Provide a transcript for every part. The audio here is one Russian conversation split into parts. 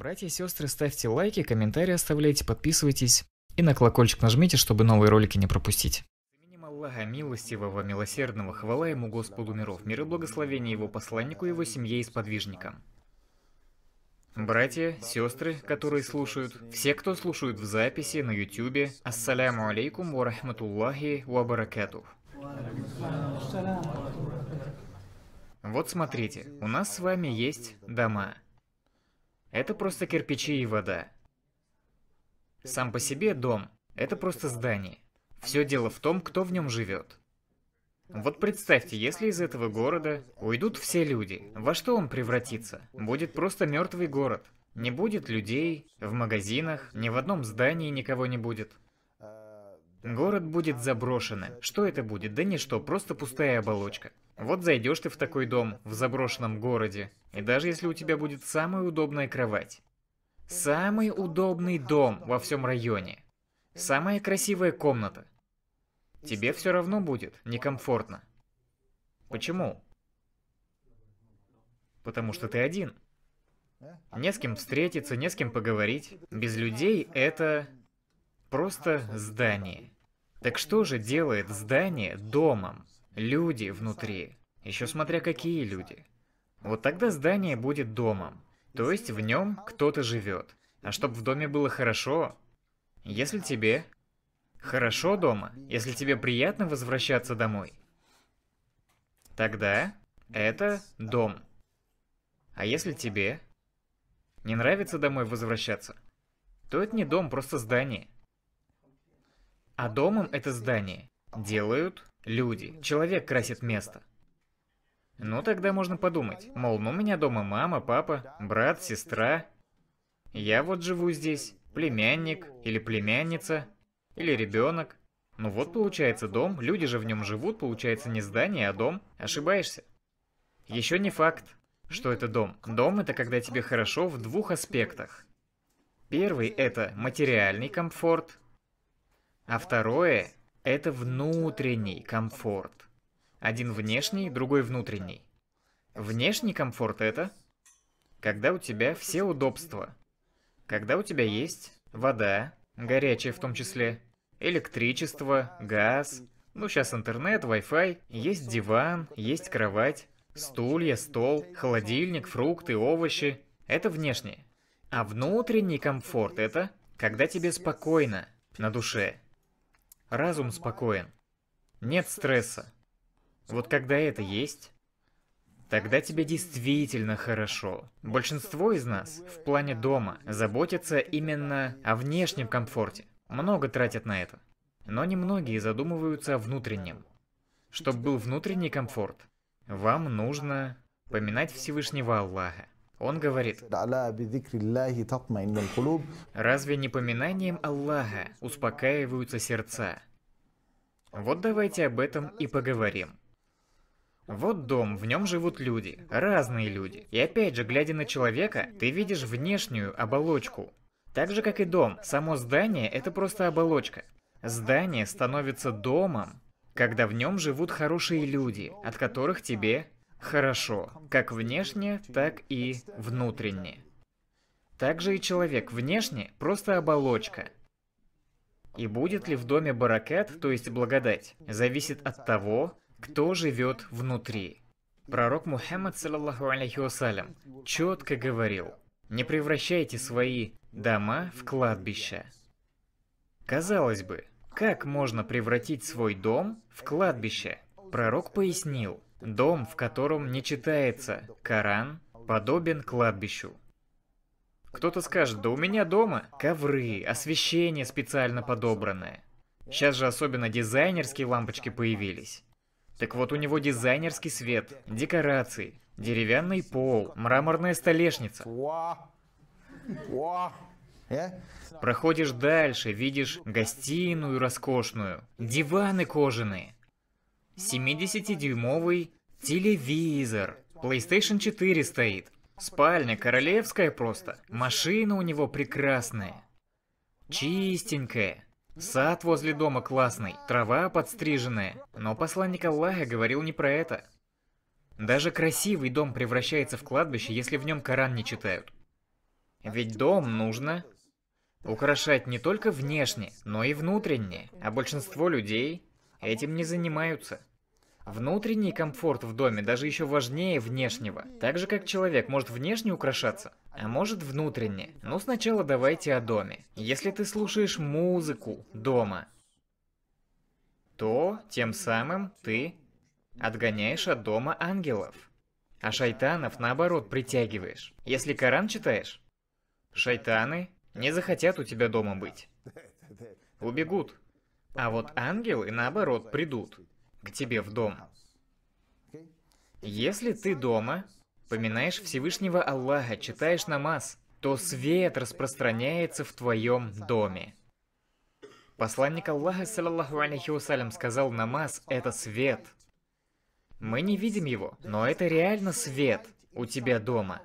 Братья и сестры, ставьте лайки, комментарии оставляйте, подписывайтесь и на колокольчик нажмите, чтобы новые ролики не пропустить. Именем Аллаха, милостивого, милосердного, хвала ему Господу миров, мир и благословение его посланнику, его семье и сподвижникам. Братья, сестры, которые слушают, все, кто слушают в записи на ютюбе, ассаляму алейкум ва рахматуллахи ва баракату. Вот смотрите, у нас с вами есть дома. Это просто кирпичи и вода. Сам по себе дом – это просто здание. Все дело в том, кто в нем живет. Вот представьте, если из этого города уйдут все люди, во что он превратится? Будет просто мертвый город. Не будет людей, в магазинах, ни в одном здании никого не будет. Город будет заброшенным. Что это будет? Да ничто, просто пустая оболочка. Вот зайдешь ты в такой дом, в заброшенном городе, и даже если у тебя будет самая удобная кровать, самый удобный дом во всем районе, самая красивая комната, тебе все равно будет некомфортно. Почему? Потому что ты один. Не с кем встретиться, не с кем поговорить. Без людей это Просто здание. Так что же делает здание домом? Люди внутри. Еще смотря какие люди. Вот тогда здание будет домом. То есть в нем кто-то живет. А чтобы в доме было хорошо, если тебе хорошо дома, если тебе приятно возвращаться домой, тогда это дом. А если тебе не нравится домой возвращаться, то это не дом, просто здание. А домом это здание. Делают люди. Человек красит место. Ну тогда можно подумать, мол, ну у меня дома мама, папа, брат, сестра. Я вот живу здесь, племянник или племянница, или ребенок. Ну вот получается дом, люди же в нем живут, получается не здание, а дом. Ошибаешься. Еще не факт, что это дом. Дом это когда тебе хорошо в двух аспектах. Первый это материальный комфорт, а второе – это внутренний комфорт. Один внешний, другой внутренний. Внешний комфорт – это когда у тебя все удобства. Когда у тебя есть вода, горячая в том числе, электричество, газ, ну сейчас интернет, Wi-Fi, есть диван, есть кровать, стулья, стол, холодильник, фрукты, овощи. Это внешнее. А внутренний комфорт – это когда тебе спокойно на душе. Разум спокоен. Нет стресса. Вот когда это есть, тогда тебе действительно хорошо. Большинство из нас в плане дома заботятся именно о внешнем комфорте. Много тратят на это. Но немногие задумываются о внутреннем. Чтобы был внутренний комфорт, вам нужно поминать Всевышнего Аллаха, он говорит, «Разве не поминанием Аллаха успокаиваются сердца?» Вот давайте об этом и поговорим. Вот дом, в нем живут люди, разные люди. И опять же, глядя на человека, ты видишь внешнюю оболочку. Так же, как и дом, само здание – это просто оболочка. Здание становится домом, когда в нем живут хорошие люди, от которых тебе Хорошо, как внешне, так и внутренне. Также и человек внешне просто оболочка. И будет ли в доме баракет, то есть благодать, зависит от того, кто живет внутри. Пророк Мухаммад, саллаху алейхи вассалям, четко говорил, не превращайте свои дома в кладбища. Казалось бы, как можно превратить свой дом в кладбище? Пророк пояснил, Дом, в котором не читается Коран, подобен кладбищу. Кто-то скажет, да у меня дома ковры, освещение специально подобранное. Сейчас же особенно дизайнерские лампочки появились. Так вот, у него дизайнерский свет, декорации, деревянный пол, мраморная столешница. Проходишь дальше, видишь гостиную роскошную, диваны кожаные. 70-дюймовый телевизор. PlayStation 4 стоит. Спальня королевская просто. Машина у него прекрасная. Чистенькая. Сад возле дома классный, трава подстриженная. Но посланник Аллаха говорил не про это. Даже красивый дом превращается в кладбище, если в нем Коран не читают. Ведь дом нужно украшать не только внешне, но и внутренне. А большинство людей этим не занимаются. Внутренний комфорт в доме даже еще важнее внешнего. Так же, как человек может внешне украшаться, а может внутренне. Но ну, сначала давайте о доме. Если ты слушаешь музыку дома, то тем самым ты отгоняешь от дома ангелов. А шайтанов, наоборот, притягиваешь. Если Коран читаешь, шайтаны не захотят у тебя дома быть. Убегут. А вот ангелы, наоборот, придут к тебе в дом. Если ты дома, поминаешь Всевышнего Аллаха, читаешь намаз, то свет распространяется в твоем доме. Посланник Аллаха, саллаллаху алейхи вассалям, сказал, намаз – это свет. Мы не видим его, но это реально свет у тебя дома.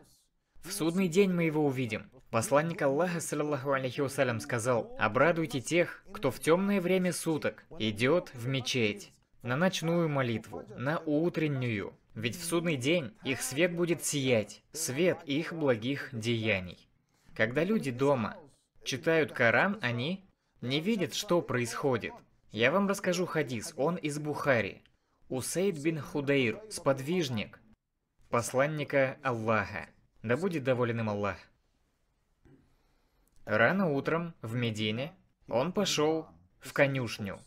В судный день мы его увидим. Посланник Аллаха, саллаллаху алейхи вассалям, сказал, «Обрадуйте тех, кто в темное время суток идет в мечеть» на ночную молитву, на утреннюю. Ведь в судный день их свет будет сиять, свет их благих деяний. Когда люди дома читают Коран, они не видят, что происходит. Я вам расскажу хадис, он из Бухари. Усейд бин Худейр, сподвижник, посланника Аллаха. Да будет доволен им Аллах. Рано утром в Медине он пошел в конюшню.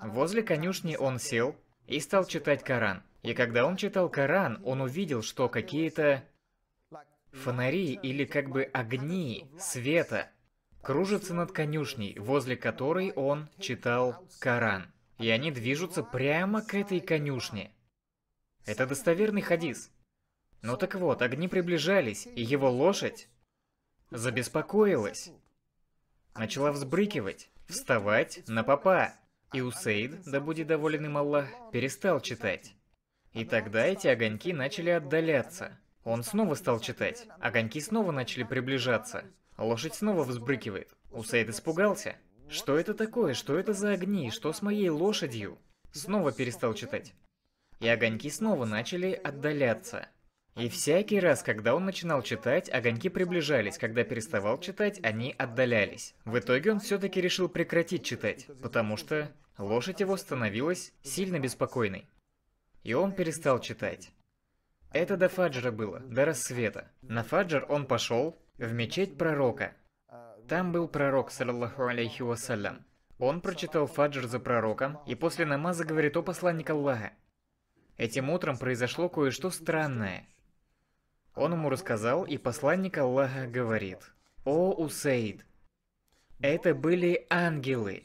Возле конюшни он сел и стал читать Коран. И когда он читал Коран, он увидел, что какие-то фонари или как бы огни света кружатся над конюшней, возле которой он читал Коран. И они движутся прямо к этой конюшне. Это достоверный хадис. Но ну так вот, огни приближались, и его лошадь забеспокоилась. Начала взбрыкивать, вставать на попа. И Усейд, да будет доволен им Аллах, перестал читать. И тогда эти огоньки начали отдаляться. Он снова стал читать. Огоньки снова начали приближаться. Лошадь снова взбрыкивает. Усейд испугался. Что это такое? Что это за огни? Что с моей лошадью? Снова перестал читать. И огоньки снова начали отдаляться. И всякий раз, когда он начинал читать, огоньки приближались, когда переставал читать, они отдалялись. В итоге он все-таки решил прекратить читать, потому что лошадь его становилась сильно беспокойной. И он перестал читать. Это до Фаджра было, до рассвета. На Фаджр он пошел в мечеть пророка. Там был пророк, саллаху алейхи вассалям. Он прочитал Фаджр за пророком и после намаза говорит о посланник Аллаха. Этим утром произошло кое-что странное. Он ему рассказал, и посланник Аллаха говорит, «О, Усейд, это были ангелы,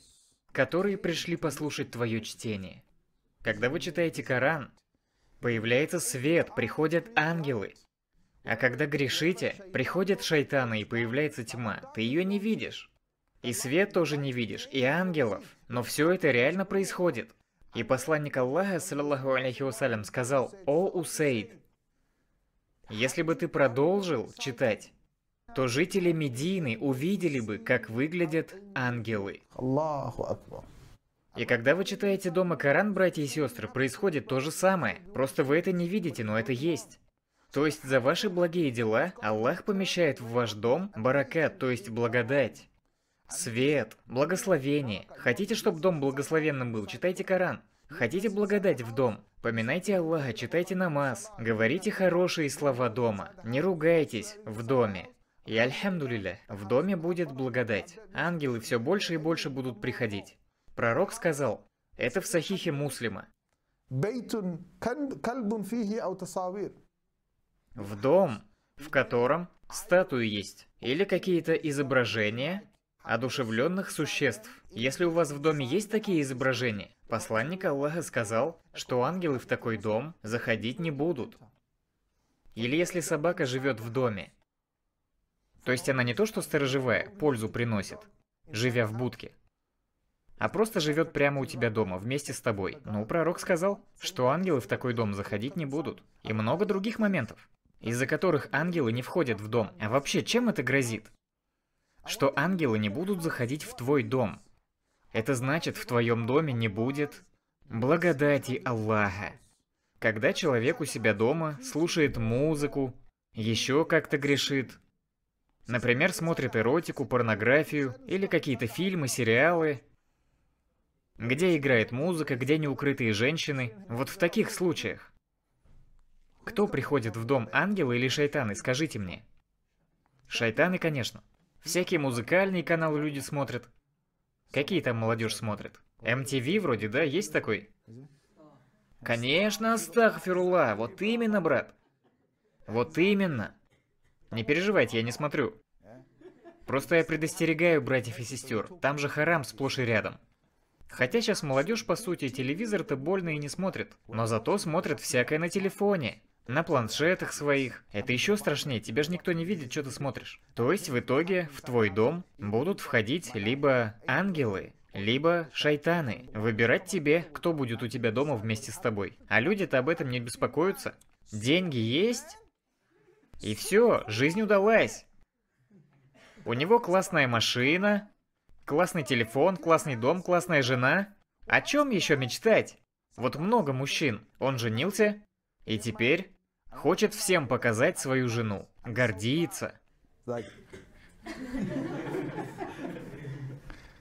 которые пришли послушать твое чтение. Когда вы читаете Коран, появляется свет, приходят ангелы. А когда грешите, приходят шайтаны и появляется тьма, ты ее не видишь. И свет тоже не видишь, и ангелов. Но все это реально происходит. И посланник Аллаха, саллаху алейхи вассалям, сказал, «О, Усейд, если бы ты продолжил читать, то жители Медины увидели бы, как выглядят ангелы. И когда вы читаете дома Коран, братья и сестры, происходит то же самое. Просто вы это не видите, но это есть. То есть за ваши благие дела Аллах помещает в ваш дом баракат, то есть благодать. Свет, благословение. Хотите, чтобы дом благословенным был, читайте Коран. Хотите благодать в дом, Поминайте Аллаха, читайте намаз, говорите хорошие слова дома, не ругайтесь в доме. И альхамдулиля, в доме будет благодать. Ангелы все больше и больше будут приходить. Пророк сказал, это в сахихе муслима. В дом, в котором статуи есть, или какие-то изображения одушевленных существ. Если у вас в доме есть такие изображения, Посланник Аллаха сказал, что ангелы в такой дом заходить не будут. Или если собака живет в доме. То есть она не то что сторожевая, пользу приносит, живя в будке, а просто живет прямо у тебя дома, вместе с тобой. Ну, пророк сказал, что ангелы в такой дом заходить не будут. И много других моментов, из-за которых ангелы не входят в дом. А вообще, чем это грозит? Что ангелы не будут заходить в твой дом, это значит, в твоем доме не будет благодати Аллаха. Когда человек у себя дома слушает музыку, еще как-то грешит, например, смотрит эротику, порнографию или какие-то фильмы, сериалы, где играет музыка, где неукрытые женщины, вот в таких случаях. Кто приходит в дом, ангелы или шайтаны, скажите мне? Шайтаны, конечно. Всякие музыкальные каналы люди смотрят, Какие там молодежь смотрит? MTV вроде, да, есть такой? Конечно, Астахфирула, вот именно, брат. Вот именно. Не переживайте, я не смотрю. Просто я предостерегаю братьев и сестер, там же харам сплошь и рядом. Хотя сейчас молодежь, по сути, телевизор-то больно и не смотрит, но зато смотрит всякое на телефоне на планшетах своих. Это еще страшнее, тебя же никто не видит, что ты смотришь. То есть в итоге в твой дом будут входить либо ангелы, либо шайтаны. Выбирать тебе, кто будет у тебя дома вместе с тобой. А люди-то об этом не беспокоятся. Деньги есть, и все, жизнь удалась. У него классная машина, классный телефон, классный дом, классная жена. О чем еще мечтать? Вот много мужчин. Он женился, и теперь Хочет всем показать свою жену. Гордится.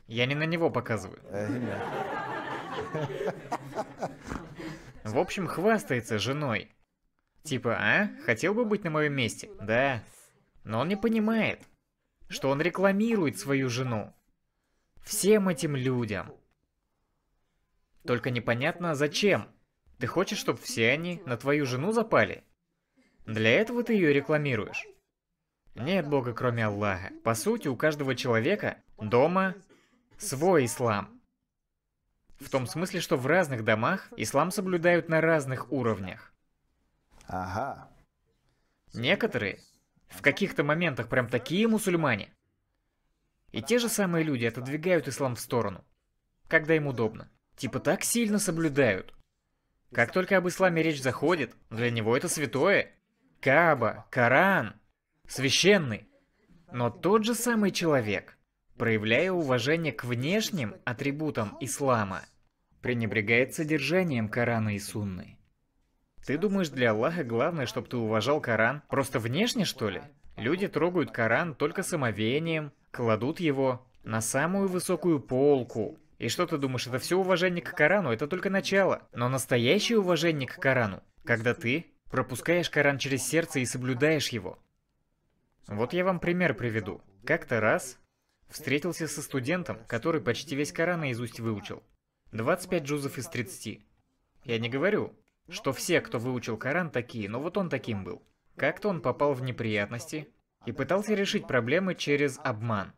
Я не на него показываю. В общем, хвастается женой. Типа, а? Хотел бы быть на моем месте? Да. Но он не понимает, что он рекламирует свою жену. Всем этим людям. Только непонятно зачем. Ты хочешь, чтобы все они на твою жену запали? Для этого ты ее рекламируешь. Нет Бога, кроме Аллаха. По сути, у каждого человека дома свой ислам. В том смысле, что в разных домах ислам соблюдают на разных уровнях. Ага. Некоторые в каких-то моментах прям такие мусульмане. И те же самые люди отодвигают ислам в сторону, когда им удобно. Типа так сильно соблюдают. Как только об исламе речь заходит, для него это святое. Каба, Коран, священный. Но тот же самый человек, проявляя уважение к внешним атрибутам ислама, пренебрегает содержанием Корана и Сунны. Ты думаешь, для Аллаха главное, чтобы ты уважал Коран просто внешне, что ли? Люди трогают Коран только самовением, кладут его на самую высокую полку. И что ты думаешь, это все уважение к Корану, это только начало. Но настоящее уважение к Корану, когда ты Пропускаешь Коран через сердце и соблюдаешь его. Вот я вам пример приведу. Как-то раз встретился со студентом, который почти весь Коран наизусть выучил. 25 джузов из 30. Я не говорю, что все, кто выучил Коран, такие, но вот он таким был. Как-то он попал в неприятности и пытался решить проблемы через обман.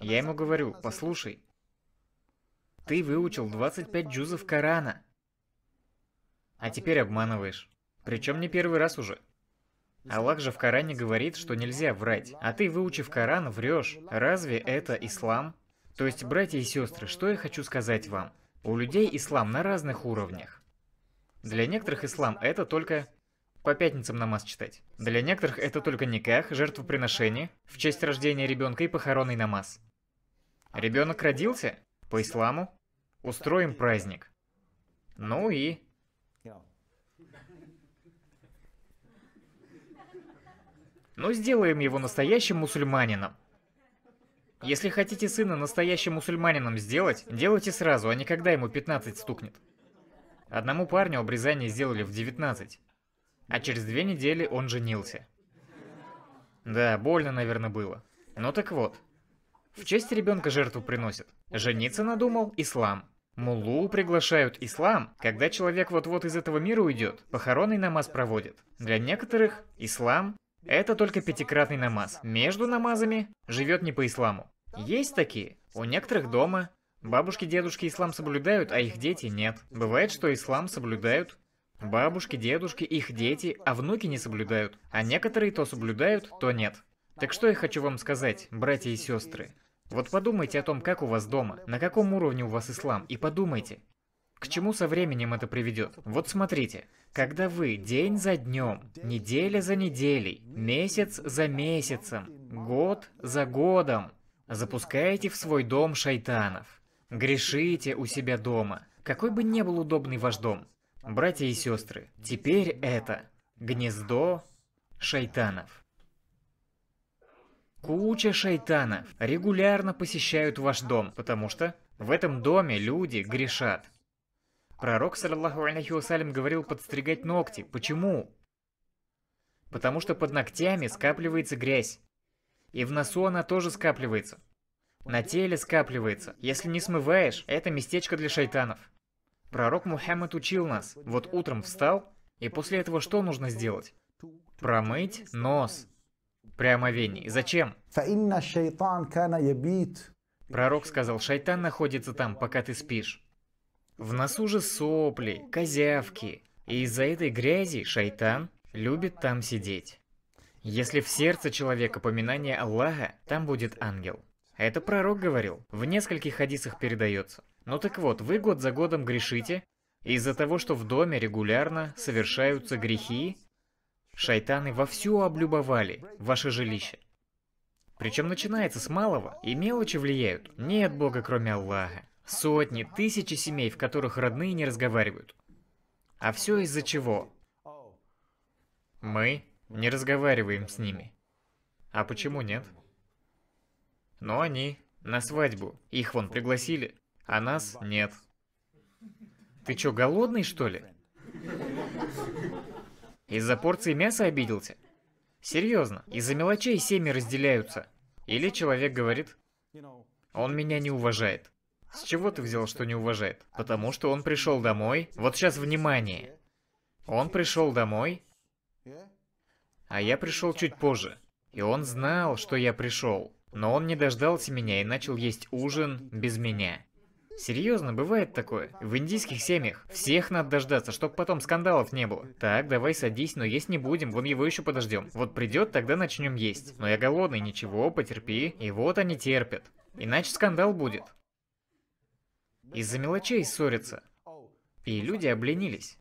Я ему говорю, послушай, ты выучил 25 джузов Корана, а теперь обманываешь. Причем не первый раз уже. Аллах же в Коране говорит, что нельзя врать, а ты, выучив Коран, врешь. Разве это ислам? То есть, братья и сестры, что я хочу сказать вам? У людей ислам на разных уровнях. Для некоторых ислам это только по пятницам намаз читать. Для некоторых это только никах, жертвоприношение, в честь рождения ребенка и похоронный намаз. Ребенок родился? По исламу? Устроим праздник. Ну и но сделаем его настоящим мусульманином. Если хотите сына настоящим мусульманином сделать, делайте сразу, а не когда ему 15 стукнет. Одному парню обрезание сделали в 19, а через две недели он женился. Да, больно, наверное, было. Но так вот, в честь ребенка жертву приносят. Жениться надумал ислам. Мулу приглашают ислам, когда человек вот-вот из этого мира уйдет, похоронный намаз проводит. Для некоторых ислам это только пятикратный намаз. Между намазами живет не по исламу. Есть такие. У некоторых дома. Бабушки, дедушки ислам соблюдают, а их дети нет. Бывает, что ислам соблюдают. Бабушки, дедушки, их дети, а внуки не соблюдают. А некоторые то соблюдают, то нет. Так что я хочу вам сказать, братья и сестры. Вот подумайте о том, как у вас дома, на каком уровне у вас ислам, и подумайте, к чему со временем это приведет? Вот смотрите, когда вы день за днем, неделя за неделей, месяц за месяцем, год за годом запускаете в свой дом шайтанов, грешите у себя дома, какой бы ни был удобный ваш дом, братья и сестры, теперь это гнездо шайтанов. Куча шайтанов регулярно посещают ваш дом, потому что в этом доме люди грешат. Пророк, саллаху алейхи вассалям, говорил подстригать ногти. Почему? Потому что под ногтями скапливается грязь. И в носу она тоже скапливается. На теле скапливается. Если не смываешь, это местечко для шайтанов. Пророк Мухаммад учил нас. Вот утром встал, и после этого что нужно сделать? Промыть нос. При омовении. Зачем? Пророк сказал, шайтан находится там, пока ты спишь. В носу же сопли, козявки. И из-за этой грязи шайтан любит там сидеть. Если в сердце человека поминание Аллаха, там будет ангел. Это пророк говорил, в нескольких хадисах передается. Ну так вот, вы год за годом грешите, из-за того, что в доме регулярно совершаются грехи, шайтаны вовсю облюбовали ваше жилище. Причем начинается с малого, и мелочи влияют. Нет Бога, кроме Аллаха. Сотни, тысячи семей, в которых родные не разговаривают. А все из-за чего? Мы не разговариваем с ними. А почему нет? Но они на свадьбу. Их вон пригласили, а нас нет. Ты чё, голодный, что ли? Из-за порции мяса обиделся? Серьезно, из-за мелочей семьи разделяются. Или человек говорит, он меня не уважает. С чего ты взял, что не уважает? Потому что он пришел домой. Вот сейчас внимание. Он пришел домой, а я пришел чуть позже. И он знал, что я пришел. Но он не дождался меня и начал есть ужин без меня. Серьезно, бывает такое. В индийских семьях всех надо дождаться, чтобы потом скандалов не было. Так, давай садись, но есть не будем, вон его еще подождем. Вот придет, тогда начнем есть. Но я голодный, ничего, потерпи. И вот они терпят. Иначе скандал будет. Из-за мелочей ссорятся. И люди обленились.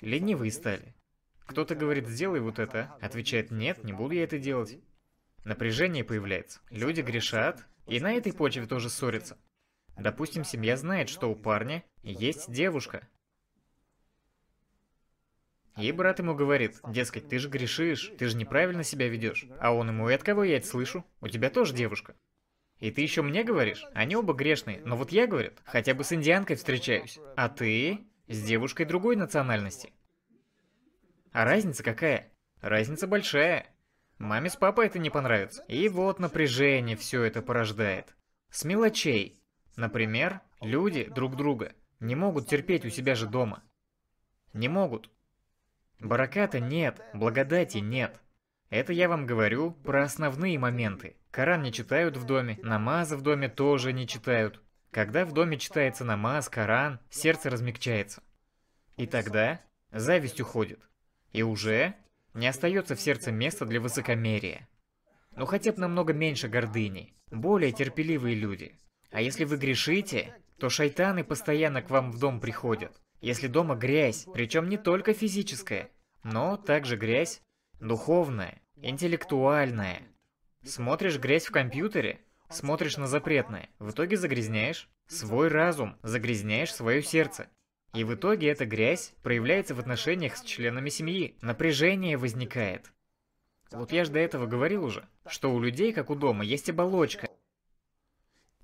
Ленивые стали. Кто-то говорит, сделай вот это. Отвечает, нет, не буду я это делать. Напряжение появляется. Люди грешат. И на этой почве тоже ссорятся. Допустим, семья знает, что у парня есть девушка. И брат ему говорит, дескать, ты же грешишь, ты же неправильно себя ведешь. А он ему, и от кого я это слышу? У тебя тоже девушка. И ты еще мне говоришь? Они оба грешные, но вот я, говорит, хотя бы с индианкой встречаюсь. А ты с девушкой другой национальности. А разница какая? Разница большая. Маме с папой это не понравится. И вот напряжение все это порождает. С мелочей. Например, люди друг друга не могут терпеть у себя же дома. Не могут. Бараката нет, благодати нет. Это я вам говорю про основные моменты. Коран не читают в доме, намаз в доме тоже не читают. Когда в доме читается намаз, Коран, сердце размягчается. И тогда зависть уходит. И уже не остается в сердце места для высокомерия. Но хотя бы намного меньше гордыни. Более терпеливые люди. А если вы грешите, то шайтаны постоянно к вам в дом приходят. Если дома грязь, причем не только физическая, но также грязь духовное, интеллектуальное. Смотришь грязь в компьютере, смотришь на запретное, в итоге загрязняешь свой разум, загрязняешь свое сердце. И в итоге эта грязь проявляется в отношениях с членами семьи, напряжение возникает. Вот я же до этого говорил уже, что у людей, как у дома, есть оболочка,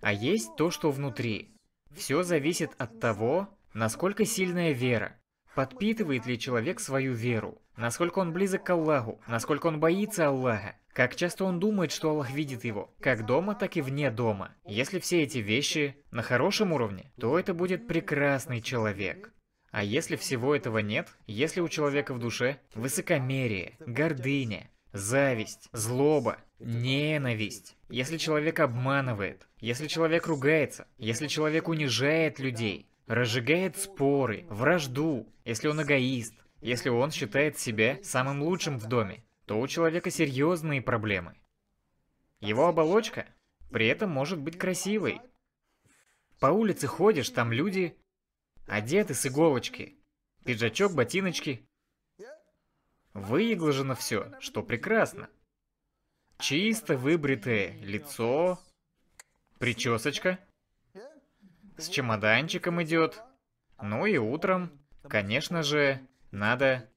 а есть то, что внутри. Все зависит от того, насколько сильная вера, Подпитывает ли человек свою веру? Насколько он близок к Аллаху? Насколько он боится Аллаха? Как часто он думает, что Аллах видит его, как дома, так и вне дома. Если все эти вещи на хорошем уровне, то это будет прекрасный человек. А если всего этого нет, если у человека в душе высокомерие, гордыня, зависть, злоба, ненависть, если человек обманывает, если человек ругается, если человек унижает людей, разжигает споры, вражду, если он эгоист, если он считает себя самым лучшим в доме, то у человека серьезные проблемы. Его оболочка при этом может быть красивой. По улице ходишь, там люди одеты с иголочки, пиджачок, ботиночки. Выиглажено все, что прекрасно. Чисто выбритое лицо, причесочка – с чемоданчиком идет. Ну и утром, конечно же, надо...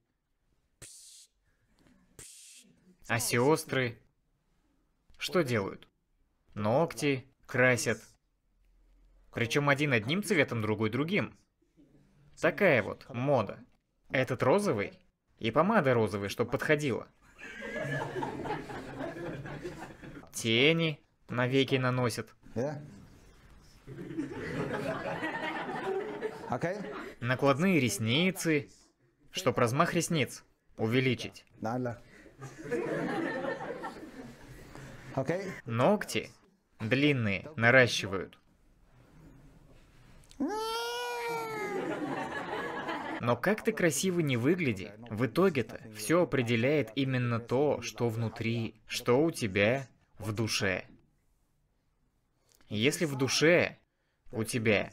А сестры что делают? Ногти красят. Причем один одним цветом, другой другим. Такая вот мода. Этот розовый и помада розовая, чтобы подходила. Тени навеки наносят. Да? Okay? Накладные ресницы, чтоб размах ресниц увеличить. Okay? Ногти длинные наращивают. Но как ты красиво не выгляди, в итоге-то все определяет именно то, что внутри, что у тебя в душе. Если в душе у тебя.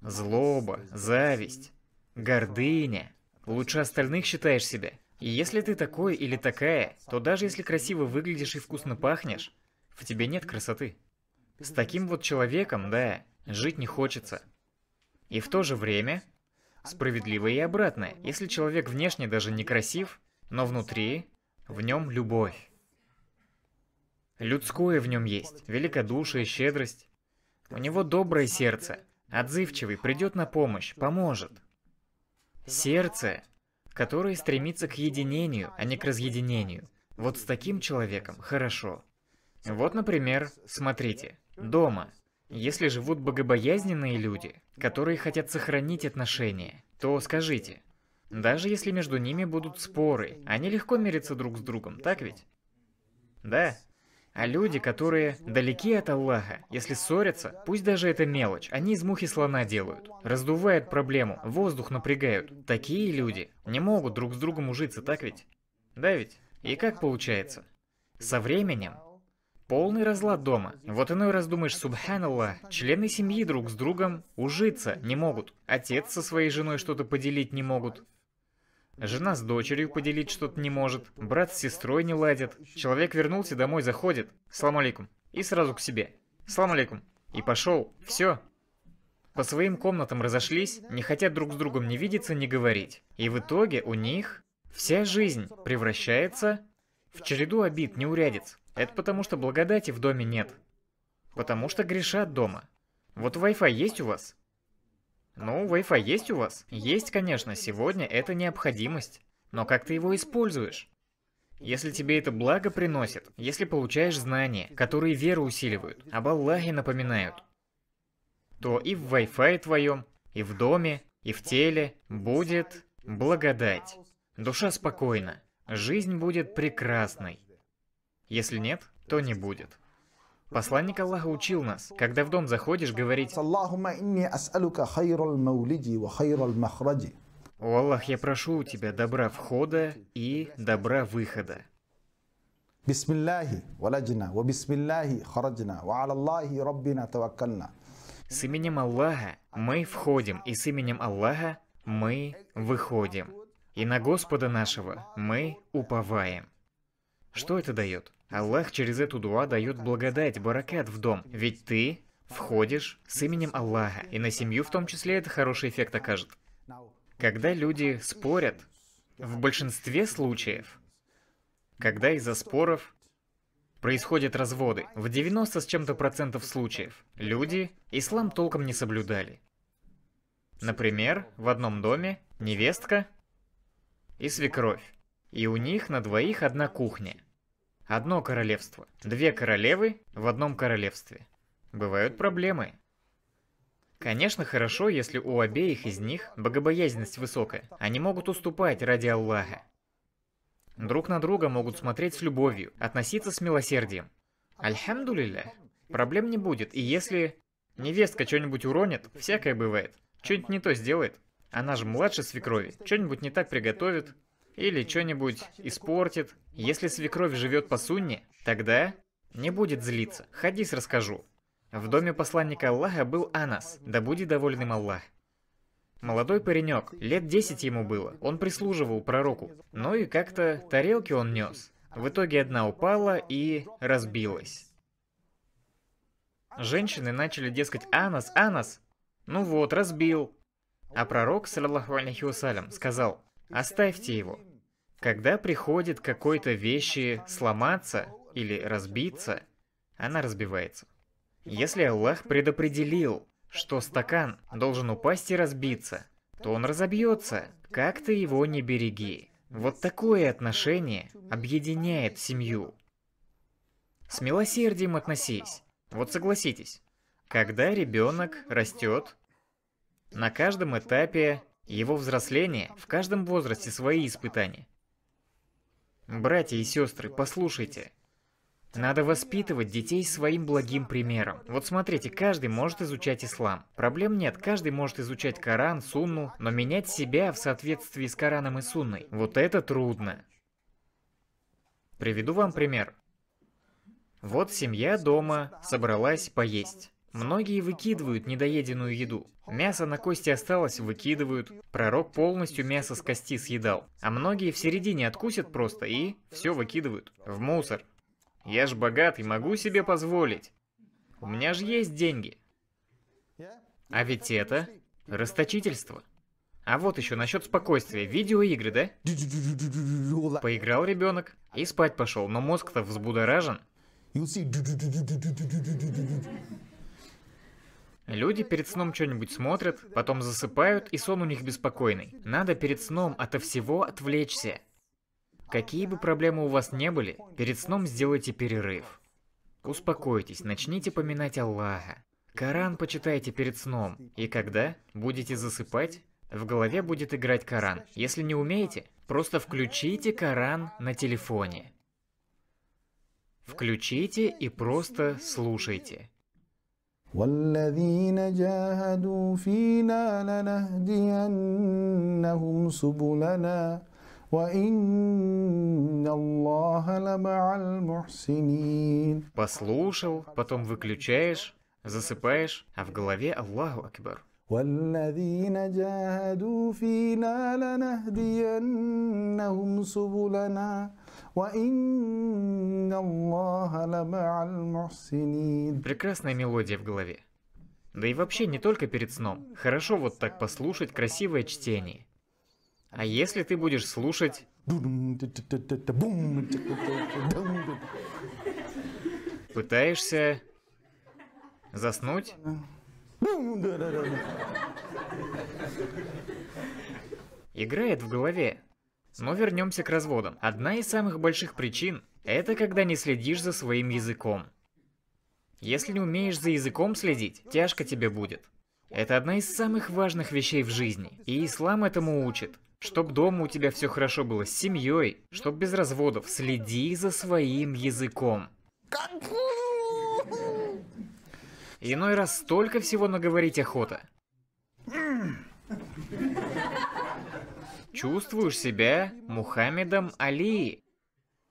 Злоба, зависть, гордыня. Лучше остальных считаешь себя. И если ты такой или такая, то даже если красиво выглядишь и вкусно пахнешь, в тебе нет красоты. С таким вот человеком, да, жить не хочется. И в то же время, справедливо и обратное. Если человек внешне даже некрасив, но внутри, в нем любовь. Людское в нем есть, великодушие, щедрость. У него доброе сердце, отзывчивый, придет на помощь, поможет. Сердце, которое стремится к единению, а не к разъединению. Вот с таким человеком хорошо. Вот, например, смотрите, дома. Если живут богобоязненные люди, которые хотят сохранить отношения, то скажите, даже если между ними будут споры, они легко мирятся друг с другом, так ведь? Да, а люди, которые далеки от Аллаха, если ссорятся, пусть даже это мелочь, они из мухи слона делают. Раздувают проблему, воздух напрягают. Такие люди не могут друг с другом ужиться, так ведь? Да ведь? И как получается? Со временем Полный разлад дома. Вот иной раз думаешь, субханаллах, члены семьи друг с другом ужиться не могут. Отец со своей женой что-то поделить не могут. Жена с дочерью поделить что-то не может. Брат с сестрой не ладит. Человек вернулся домой, заходит. Салам алейкум. И сразу к себе. Салам алейкум. И пошел. Все. По своим комнатам разошлись, не хотят друг с другом не видеться, не говорить. И в итоге у них вся жизнь превращается в череду обид, неурядиц. Это потому, что благодати в доме нет. Потому что грешат дома. Вот Wi-Fi есть у вас? Ну, Wi-Fi есть у вас? Есть, конечно, сегодня это необходимость. Но как ты его используешь? Если тебе это благо приносит, если получаешь знания, которые веру усиливают, об Аллахе напоминают, то и в Wi-Fi твоем, и в доме, и в теле будет благодать. Душа спокойна, жизнь будет прекрасной. Если нет, то не будет. Посланник Аллаха учил нас, когда в дом заходишь, говорить «О Аллах, я прошу у тебя добра входа и добра выхода». С именем Аллаха мы входим, и с именем Аллаха мы выходим. И на Господа нашего мы уповаем. Что это дает? Аллах через эту дуа дает благодать, баракат в дом. Ведь ты входишь с именем Аллаха. И на семью в том числе это хороший эффект окажет. Когда люди спорят, в большинстве случаев, когда из-за споров происходят разводы, в 90 с чем-то процентов случаев люди ислам толком не соблюдали. Например, в одном доме невестка и свекровь, и у них на двоих одна кухня – Одно королевство. Две королевы в одном королевстве. Бывают проблемы. Конечно, хорошо, если у обеих из них богобоязненность высокая. Они могут уступать ради Аллаха. Друг на друга могут смотреть с любовью, относиться с милосердием. Альхамдулилля. Проблем не будет, и если невестка что-нибудь уронит, всякое бывает. Что-нибудь не то сделает. Она же младше свекрови, что-нибудь не так приготовит, или что-нибудь испортит. Если свекровь живет по сунне, тогда не будет злиться. Хадис расскажу. В доме посланника Аллаха был Анас, да будет довольным Аллах. Молодой паренек, лет 10 ему было, он прислуживал пророку. Ну и как-то тарелки он нес. В итоге одна упала и разбилась. Женщины начали, дескать, Анас, Анас. Ну вот, разбил. А пророк, саллаху алейхи вассалям, сказал, оставьте его. Когда приходит какой-то вещи сломаться или разбиться, она разбивается. Если Аллах предопределил, что стакан должен упасть и разбиться, то он разобьется, как ты его не береги. Вот такое отношение объединяет семью. С милосердием относись. Вот согласитесь, когда ребенок растет, на каждом этапе его взросления, в каждом возрасте свои испытания. Братья и сестры, послушайте. Надо воспитывать детей своим благим примером. Вот смотрите, каждый может изучать ислам. Проблем нет, каждый может изучать Коран, Сунну, но менять себя в соответствии с Кораном и Сунной, вот это трудно. Приведу вам пример. Вот семья дома собралась поесть. Многие выкидывают недоеденную еду. Мясо на кости осталось, выкидывают. Пророк полностью мясо с кости съедал. А многие в середине откусят просто и все выкидывают. В мусор. Я ж богат и могу себе позволить. У меня же есть деньги. А ведь это расточительство. А вот еще насчет спокойствия. Видеоигры, да? Поиграл ребенок и спать пошел, но мозг-то взбудоражен. Люди перед сном что-нибудь смотрят, потом засыпают, и сон у них беспокойный. Надо перед сном ото всего отвлечься. Какие бы проблемы у вас не были, перед сном сделайте перерыв. Успокойтесь, начните поминать Аллаха. Коран почитайте перед сном, и когда будете засыпать, в голове будет играть Коран. Если не умеете, просто включите Коран на телефоне. Включите и просто слушайте. والذين جاهدوا فينا لنهدينهم سبلنا وإن Послушал, потом выключаешь, засыпаешь, а в голове Аллаху Акбар. والذين جاهدوا فينا لنهدينهم سبلنا Прекрасная мелодия в голове. Да и вообще не только перед сном. Хорошо вот так послушать красивое чтение. А если ты будешь слушать... Пытаешься заснуть? Играет в голове. Но вернемся к разводам. Одна из самых больших причин – это когда не следишь за своим языком. Если не умеешь за языком следить, тяжко тебе будет. Это одна из самых важных вещей в жизни, и ислам этому учит. Чтоб дома у тебя все хорошо было с семьей, чтоб без разводов, следи за своим языком. Иной раз столько всего наговорить охота. Чувствуешь себя Мухаммедом Али.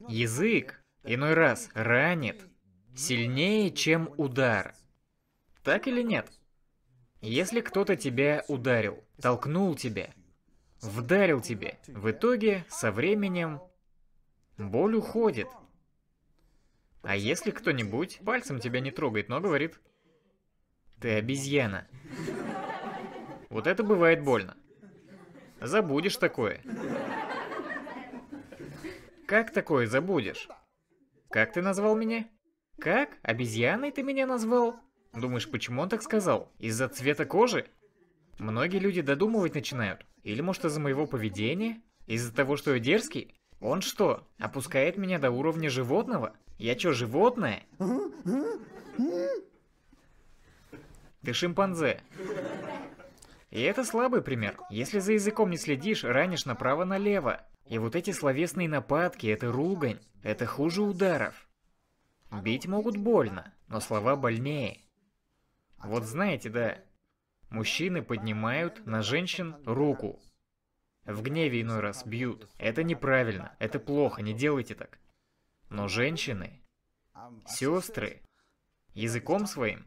Язык иной раз ранит сильнее, чем удар. Так или нет? Если кто-то тебя ударил, толкнул тебя, вдарил тебе, в итоге со временем боль уходит. А если кто-нибудь пальцем тебя не трогает, но говорит, ты обезьяна. Вот это бывает больно. Забудешь такое. Как такое забудешь? Как ты назвал меня? Как? Обезьяной ты меня назвал? Думаешь, почему он так сказал? Из-за цвета кожи? Многие люди додумывать начинают. Или может из-за моего поведения? Из-за того, что я дерзкий? Он что, опускает меня до уровня животного? Я чё, животное? Ты шимпанзе. И это слабый пример. Если за языком не следишь, ранишь направо-налево. И вот эти словесные нападки – это ругань. Это хуже ударов. Бить могут больно, но слова больнее. Вот знаете, да, мужчины поднимают на женщин руку. В гневе иной раз бьют. Это неправильно, это плохо, не делайте так. Но женщины, сестры, языком своим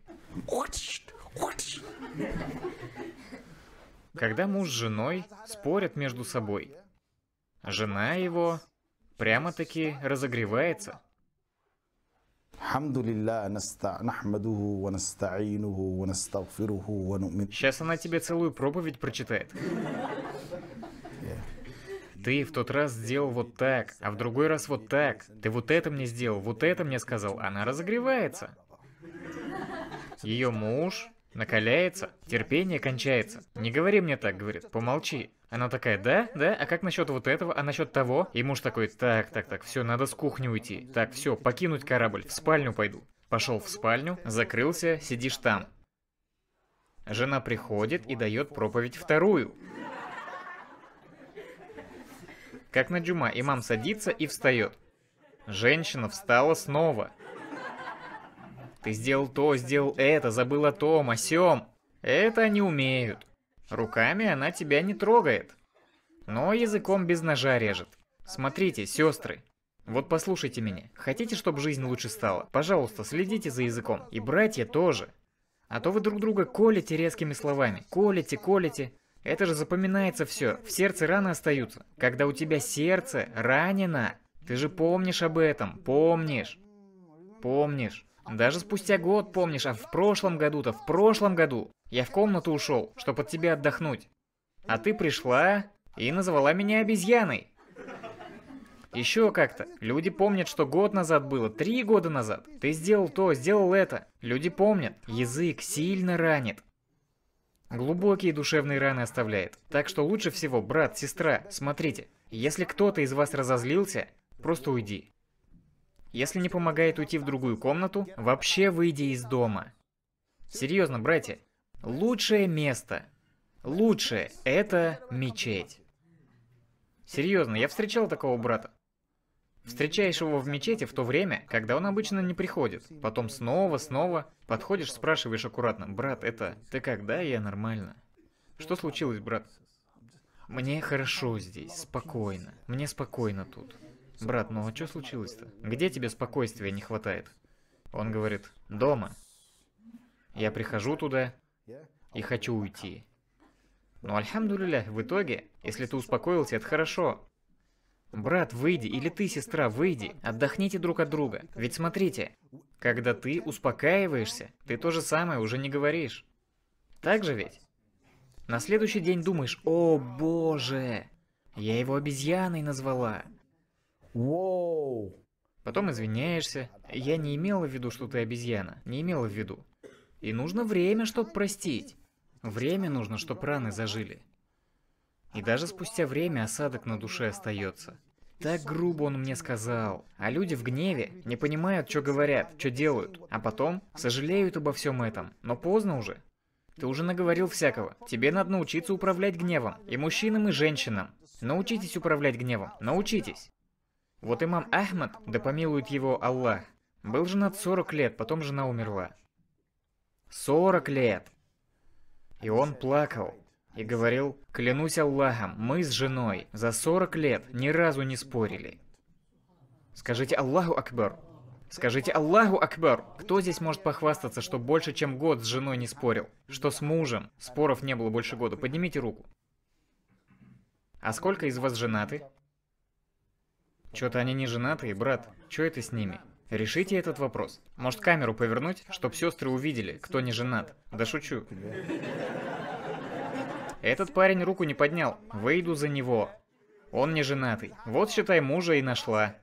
когда муж с женой спорят между собой. Жена его прямо-таки разогревается. Сейчас она тебе целую проповедь прочитает. Ты в тот раз сделал вот так, а в другой раз вот так. Ты вот это мне сделал, вот это мне сказал. Она разогревается. Ее муж Накаляется? Терпение кончается. Не говори мне так, говорит, помолчи. Она такая, да, да, а как насчет вот этого, а насчет того? И муж такой, так, так, так, все, надо с кухни уйти. Так, все, покинуть корабль, в спальню пойду. Пошел в спальню, закрылся, сидишь там. Жена приходит и дает проповедь вторую. Как на джума, имам садится и встает. Женщина встала снова. Ты сделал то, сделал это, забыл о том, о сём. Это они умеют. Руками она тебя не трогает. Но языком без ножа режет. Смотрите, сестры. Вот послушайте меня. Хотите, чтобы жизнь лучше стала? Пожалуйста, следите за языком. И братья тоже. А то вы друг друга колите резкими словами. Колите, колите. Это же запоминается все. В сердце раны остаются. Когда у тебя сердце ранено, ты же помнишь об этом. Помнишь. Помнишь. Даже спустя год помнишь, а в прошлом году-то, в прошлом году я в комнату ушел, чтобы от тебя отдохнуть. А ты пришла и назвала меня обезьяной. Еще как-то. Люди помнят, что год назад было, три года назад. Ты сделал то, сделал это. Люди помнят. Язык сильно ранит. Глубокие душевные раны оставляет. Так что лучше всего, брат, сестра, смотрите. Если кто-то из вас разозлился, просто уйди. Если не помогает уйти в другую комнату, вообще выйди из дома. Серьезно, братья, лучшее место, лучшее – это мечеть. Серьезно, я встречал такого брата. Встречаешь его в мечети в то время, когда он обычно не приходит. Потом снова, снова. Подходишь, спрашиваешь аккуратно. «Брат, это... Ты когда? Я нормально». «Что случилось, брат?» «Мне хорошо здесь, спокойно. Мне спокойно тут». Брат, ну а что случилось-то? Где тебе спокойствия не хватает? Он говорит, дома. Я прихожу туда и хочу уйти. Ну альхамдулилля, в итоге, если ты успокоился, это хорошо. Брат, выйди, или ты, сестра, выйди. Отдохните друг от друга. Ведь смотрите, когда ты успокаиваешься, ты то же самое уже не говоришь. Так же ведь? На следующий день думаешь, о боже, я его обезьяной назвала. Воу! Потом извиняешься. Я не имела в виду, что ты обезьяна. Не имела в виду. И нужно время, чтобы простить. Время нужно, чтобы раны зажили. И даже спустя время осадок на душе остается. Так грубо он мне сказал. А люди в гневе не понимают, что говорят, что делают. А потом сожалеют обо всем этом. Но поздно уже. Ты уже наговорил всякого. Тебе надо научиться управлять гневом. И мужчинам, и женщинам. Научитесь управлять гневом. Научитесь. Вот имам Ахмад, да помилует его Аллах, был женат 40 лет, потом жена умерла. 40 лет! И он плакал и говорил, клянусь Аллахом, мы с женой за 40 лет ни разу не спорили. Скажите Аллаху Акбар. Скажите Аллаху Акбар. Кто здесь может похвастаться, что больше чем год с женой не спорил? Что с мужем? Споров не было больше года. Поднимите руку. А сколько из вас женаты? Чё-то они не женатые, брат. Чё это с ними? Решите этот вопрос. Может, камеру повернуть, чтоб сестры увидели, кто не женат? Да шучу. Этот парень руку не поднял. Выйду за него. Он не женатый. Вот, считай, мужа и нашла.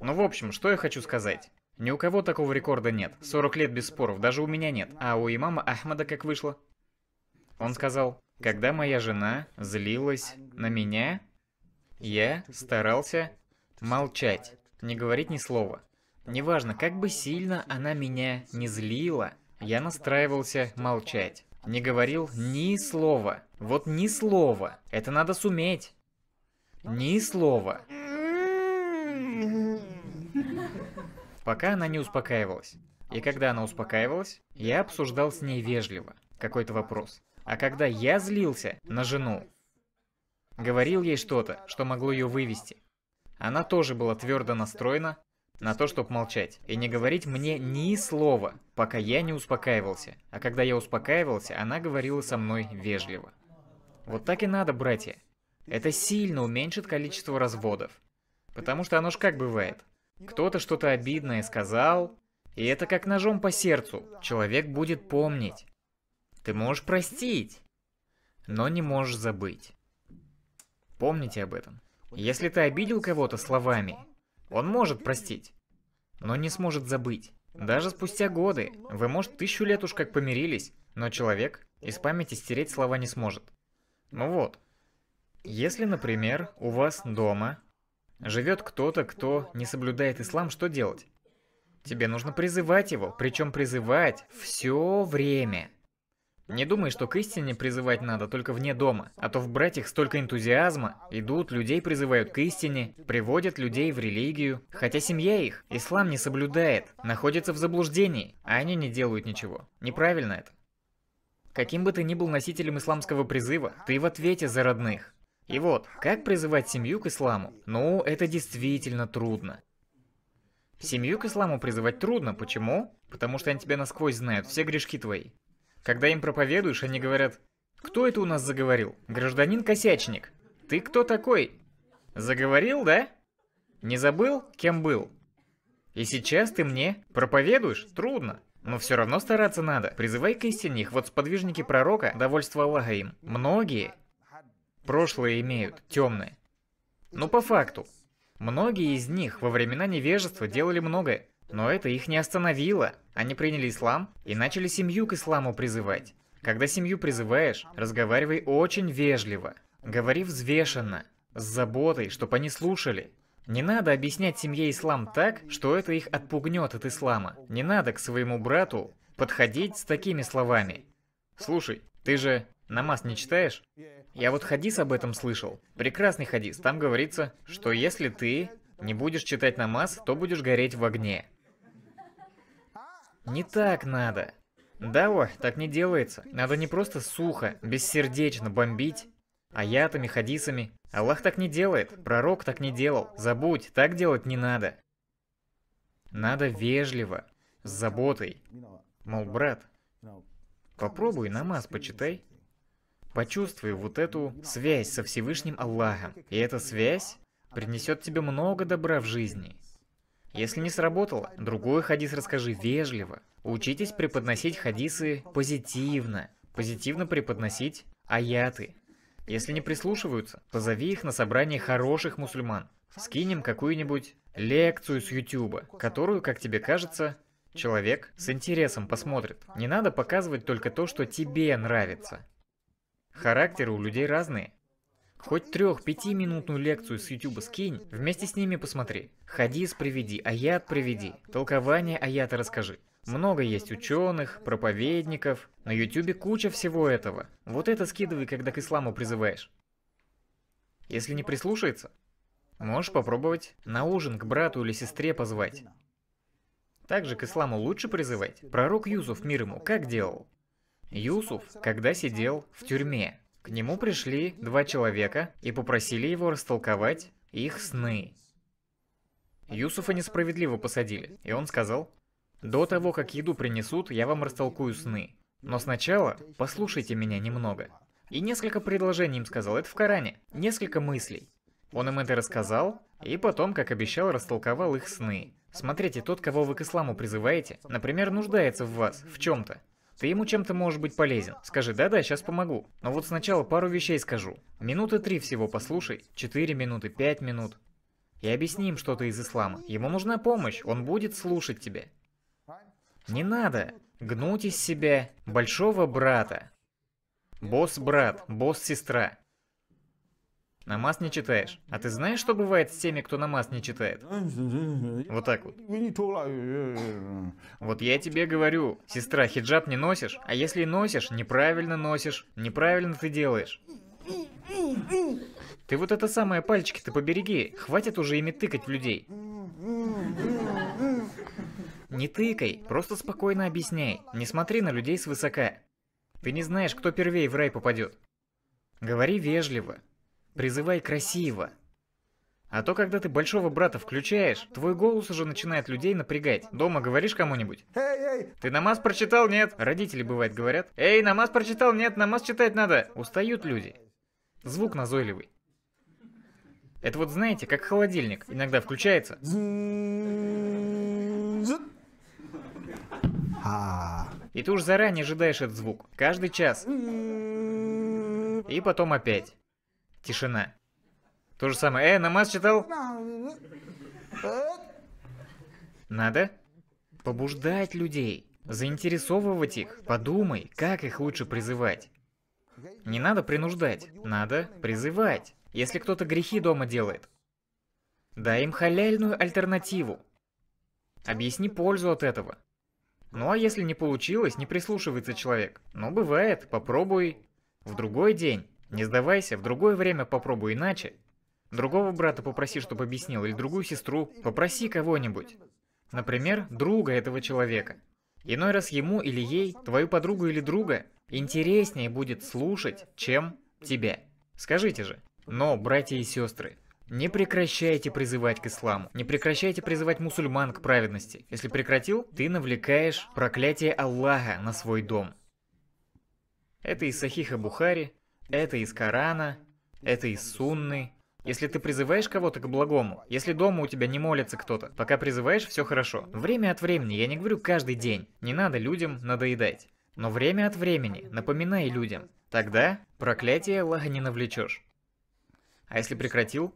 Ну, в общем, что я хочу сказать. Ни у кого такого рекорда нет. 40 лет без споров, даже у меня нет. А у имама Ахмада как вышло? Он сказал, когда моя жена злилась на меня, я старался молчать, не говорить ни слова. Неважно, как бы сильно она меня не злила, я настраивался молчать. Не говорил ни слова. Вот ни слова. Это надо суметь. Ни слова. Пока она не успокаивалась. И когда она успокаивалась, я обсуждал с ней вежливо какой-то вопрос. А когда я злился на жену, Говорил ей что-то, что могло ее вывести. Она тоже была твердо настроена на то, чтобы молчать и не говорить мне ни слова, пока я не успокаивался. А когда я успокаивался, она говорила со мной вежливо. Вот так и надо, братья. Это сильно уменьшит количество разводов. Потому что оно ж как бывает. Кто-то что-то обидное сказал, и это как ножом по сердцу. Человек будет помнить. Ты можешь простить, но не можешь забыть. Помните об этом. Если ты обидел кого-то словами, он может простить, но не сможет забыть. Даже спустя годы, вы, может, тысячу лет уж как помирились, но человек из памяти стереть слова не сможет. Ну вот. Если, например, у вас дома живет кто-то, кто не соблюдает ислам, что делать? Тебе нужно призывать его, причем призывать все время. Не думай, что к истине призывать надо только вне дома, а то в братьях столько энтузиазма. Идут, людей призывают к истине, приводят людей в религию. Хотя семья их, ислам не соблюдает, находится в заблуждении, а они не делают ничего. Неправильно это. Каким бы ты ни был носителем исламского призыва, ты в ответе за родных. И вот, как призывать семью к исламу? Ну, это действительно трудно. Семью к исламу призывать трудно, почему? Потому что они тебя насквозь знают, все грешки твои. Когда им проповедуешь, они говорят, «Кто это у нас заговорил? Гражданин-косячник. Ты кто такой? Заговорил, да? Не забыл, кем был? И сейчас ты мне проповедуешь? Трудно. Но все равно стараться надо. Призывай к истине их, вот сподвижники пророка, довольство Аллаха им. Многие прошлое имеют, темное. Но по факту, многие из них во времена невежества делали многое. Но это их не остановило. Они приняли ислам и начали семью к исламу призывать. Когда семью призываешь, разговаривай очень вежливо. Говори взвешенно, с заботой, чтобы они слушали. Не надо объяснять семье ислам так, что это их отпугнет от ислама. Не надо к своему брату подходить с такими словами. Слушай, ты же намаз не читаешь? Я вот хадис об этом слышал. Прекрасный хадис. Там говорится, что если ты не будешь читать намаз, то будешь гореть в огне. Не так надо. Да, о, так не делается. Надо не просто сухо, бессердечно бомбить, аятами, хадисами. Аллах так не делает, пророк так не делал. Забудь, так делать не надо. Надо вежливо, с заботой. Мол, брат, попробуй намаз почитай. Почувствуй вот эту связь со Всевышним Аллахом. И эта связь принесет тебе много добра в жизни. Если не сработало, другой хадис расскажи вежливо. Учитесь преподносить хадисы позитивно. Позитивно преподносить аяты. Если не прислушиваются, позови их на собрание хороших мусульман. Скинем какую-нибудь лекцию с Ютуба, которую, как тебе кажется, человек с интересом посмотрит. Не надо показывать только то, что тебе нравится. Характеры у людей разные. Хоть трех пяти минутную лекцию с YouTube скинь, вместе с ними посмотри. Хадис приведи, аят приведи, толкование аята расскажи. Много есть ученых, проповедников, на YouTube куча всего этого. Вот это скидывай, когда к исламу призываешь. Если не прислушается, можешь попробовать на ужин к брату или сестре позвать. Также к исламу лучше призывать. Пророк Юсуф, мир ему, как делал? Юсуф, когда сидел в тюрьме, к нему пришли два человека и попросили его растолковать их сны. Юсуфа несправедливо посадили, и он сказал, «До того, как еду принесут, я вам растолкую сны. Но сначала послушайте меня немного». И несколько предложений им сказал, это в Коране, несколько мыслей. Он им это рассказал, и потом, как обещал, растолковал их сны. Смотрите, тот, кого вы к исламу призываете, например, нуждается в вас, в чем-то. Ты ему чем-то можешь быть полезен. Скажи, да-да, сейчас помогу. Но вот сначала пару вещей скажу. Минуты три всего послушай. Четыре минуты, пять минут. И объясни им что-то из ислама. Ему нужна помощь, он будет слушать тебя. Не надо гнуть из себя большого брата. Босс-брат, босс-сестра. Намаз не читаешь. А ты знаешь, что бывает с теми, кто намаз не читает? Вот так вот. Вот я тебе говорю, сестра, хиджаб не носишь, а если и носишь, неправильно носишь, неправильно ты делаешь. Ты вот это самое пальчики-то побереги, хватит уже ими тыкать в людей. Не тыкай, просто спокойно объясняй, не смотри на людей свысока. Ты не знаешь, кто первей в рай попадет. Говори вежливо, Призывай красиво. А то, когда ты большого брата включаешь, твой голос уже начинает людей напрягать. Дома говоришь кому-нибудь? Эй, эй! Ты намаз прочитал, нет? Родители, бывает, говорят. Эй, намаз прочитал, нет, намаз читать надо. Устают люди. Звук назойливый. Это вот знаете, как холодильник. Иногда включается. И ты уж заранее ожидаешь этот звук. Каждый час. И потом опять. Тишина. То же самое. Э, намаз читал? Надо побуждать людей, заинтересовывать их. Подумай, как их лучше призывать. Не надо принуждать, надо призывать. Если кто-то грехи дома делает, дай им халяльную альтернативу. Объясни пользу от этого. Ну а если не получилось, не прислушивается человек. но бывает, попробуй в другой день. Не сдавайся, в другое время попробуй иначе. Другого брата попроси, чтобы объяснил, или другую сестру. Попроси кого-нибудь. Например, друга этого человека. Иной раз ему или ей, твою подругу или друга, интереснее будет слушать, чем тебя. Скажите же. Но, братья и сестры, не прекращайте призывать к исламу. Не прекращайте призывать мусульман к праведности. Если прекратил, ты навлекаешь проклятие Аллаха на свой дом. Это из Сахиха Бухари, это из Корана, это из Сунны. Если ты призываешь кого-то к благому, если дома у тебя не молится кто-то, пока призываешь, все хорошо. Время от времени, я не говорю каждый день, не надо людям надоедать. Но время от времени напоминай людям. Тогда проклятие Аллаха не навлечешь. А если прекратил?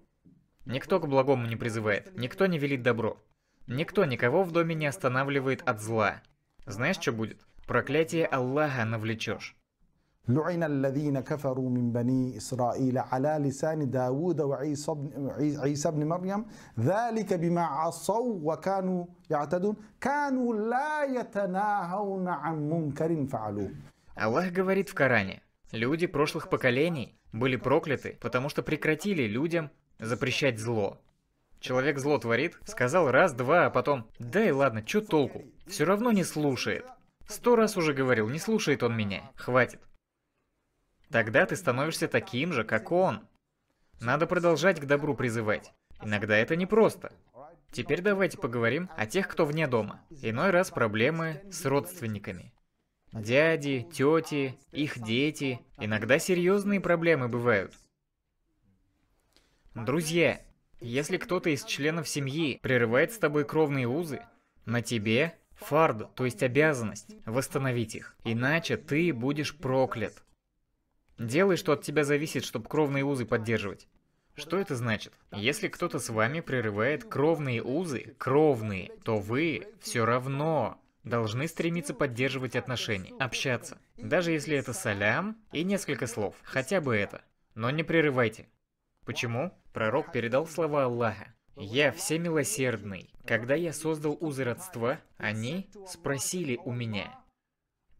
Никто к благому не призывает, никто не велит добро. Никто никого в доме не останавливает от зла. Знаешь, что будет? Проклятие Аллаха навлечешь. لعن الذين كفروا من بني إسرائيل على لسان داود وعيسى بن, مريم ذلك بما عصوا وكانوا يعتدون كانوا لا يتناهون عن منكر فعلوه Аллах говорит в Коране, люди прошлых поколений были прокляты, потому что прекратили людям запрещать зло. Человек зло творит, сказал раз-два, а потом «Да и ладно, чё толку? Все равно не слушает». Сто раз уже говорил, не слушает он меня. Хватит. Тогда ты становишься таким же, как он. Надо продолжать к добру призывать. Иногда это непросто. Теперь давайте поговорим о тех, кто вне дома. Иной раз проблемы с родственниками. Дяди, тети, их дети. Иногда серьезные проблемы бывают. Друзья, если кто-то из членов семьи прерывает с тобой кровные узы, на тебе фард, то есть обязанность, восстановить их. Иначе ты будешь проклят. Делай, что от тебя зависит, чтобы кровные узы поддерживать. Что это значит? Если кто-то с вами прерывает кровные узы, кровные, то вы все равно должны стремиться поддерживать отношения, общаться. Даже если это салям и несколько слов, хотя бы это. Но не прерывайте. Почему? Пророк передал слова Аллаха. «Я всемилосердный. Когда я создал узы родства, они спросили у меня,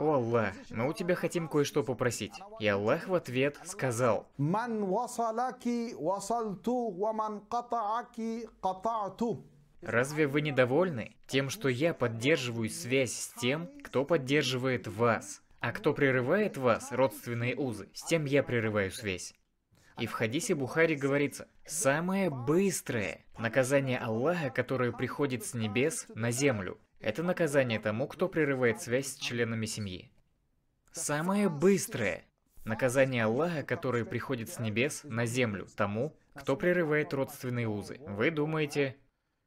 «О Аллах, мы у тебя хотим кое-что попросить». И Аллах в ответ сказал, «Разве вы недовольны тем, что я поддерживаю связь с тем, кто поддерживает вас? А кто прерывает вас, родственные узы, с тем я прерываю связь». И в хадисе Бухари говорится, «Самое быстрое наказание Аллаха, которое приходит с небес на землю, это наказание тому, кто прерывает связь с членами семьи. Самое быстрое наказание Аллаха, которое приходит с небес на землю тому, кто прерывает родственные узы. Вы думаете,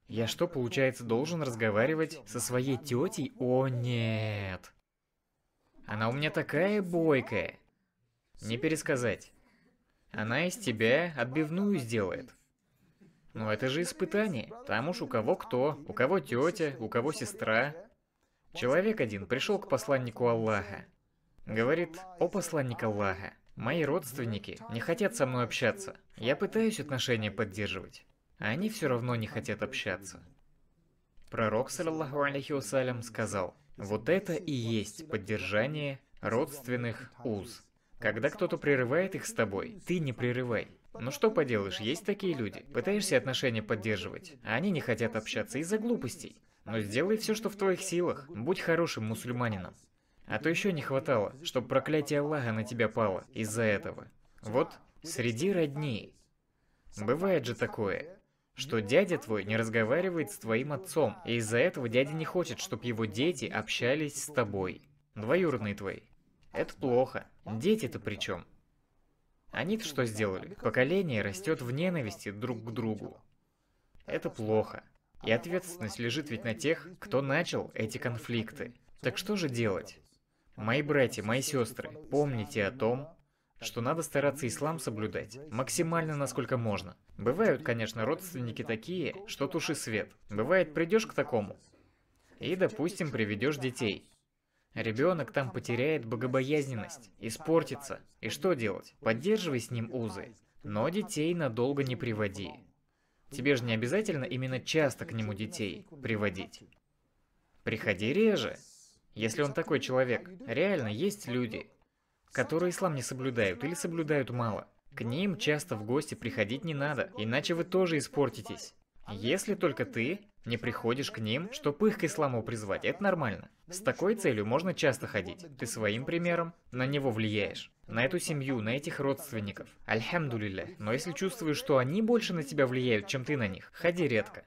я что, получается, должен разговаривать со своей тетей? О, нет. Она у меня такая бойкая. Не пересказать. Она из тебя отбивную сделает. Но это же испытание. Там уж у кого кто, у кого тетя, у кого сестра. Человек один пришел к посланнику Аллаха. Говорит, о посланник Аллаха, мои родственники не хотят со мной общаться. Я пытаюсь отношения поддерживать, а они все равно не хотят общаться. Пророк, саллаху алейхи вассалям, сказал, вот это и есть поддержание родственных уз. Когда кто-то прерывает их с тобой, ты не прерывай. Ну что поделаешь, есть такие люди. Пытаешься отношения поддерживать, а они не хотят общаться из-за глупостей. Но сделай все, что в твоих силах. Будь хорошим мусульманином. А то еще не хватало, чтобы проклятие Аллаха на тебя пало из-за этого. Вот, среди родней. Бывает же такое, что дядя твой не разговаривает с твоим отцом, и из-за этого дядя не хочет, чтобы его дети общались с тобой. Двоюродные твои. Это плохо. Дети-то при чем? Они-то что сделали? Поколение растет в ненависти друг к другу. Это плохо. И ответственность лежит ведь на тех, кто начал эти конфликты. Так что же делать? Мои братья, мои сестры, помните о том, что надо стараться ислам соблюдать максимально насколько можно. Бывают, конечно, родственники такие, что туши свет. Бывает, придешь к такому и, допустим, приведешь детей. Ребенок там потеряет богобоязненность, испортится. И что делать? Поддерживай с ним узы. Но детей надолго не приводи. Тебе же не обязательно именно часто к нему детей приводить. Приходи реже. Если он такой человек, реально есть люди, которые ислам не соблюдают или соблюдают мало. К ним часто в гости приходить не надо, иначе вы тоже испортитесь. Если только ты не приходишь к ним, чтобы их к исламу призвать, это нормально. С такой целью можно часто ходить. Ты своим примером на него влияешь. На эту семью, на этих родственников. Альхамдулилля. Но если чувствуешь, что они больше на тебя влияют, чем ты на них, ходи редко.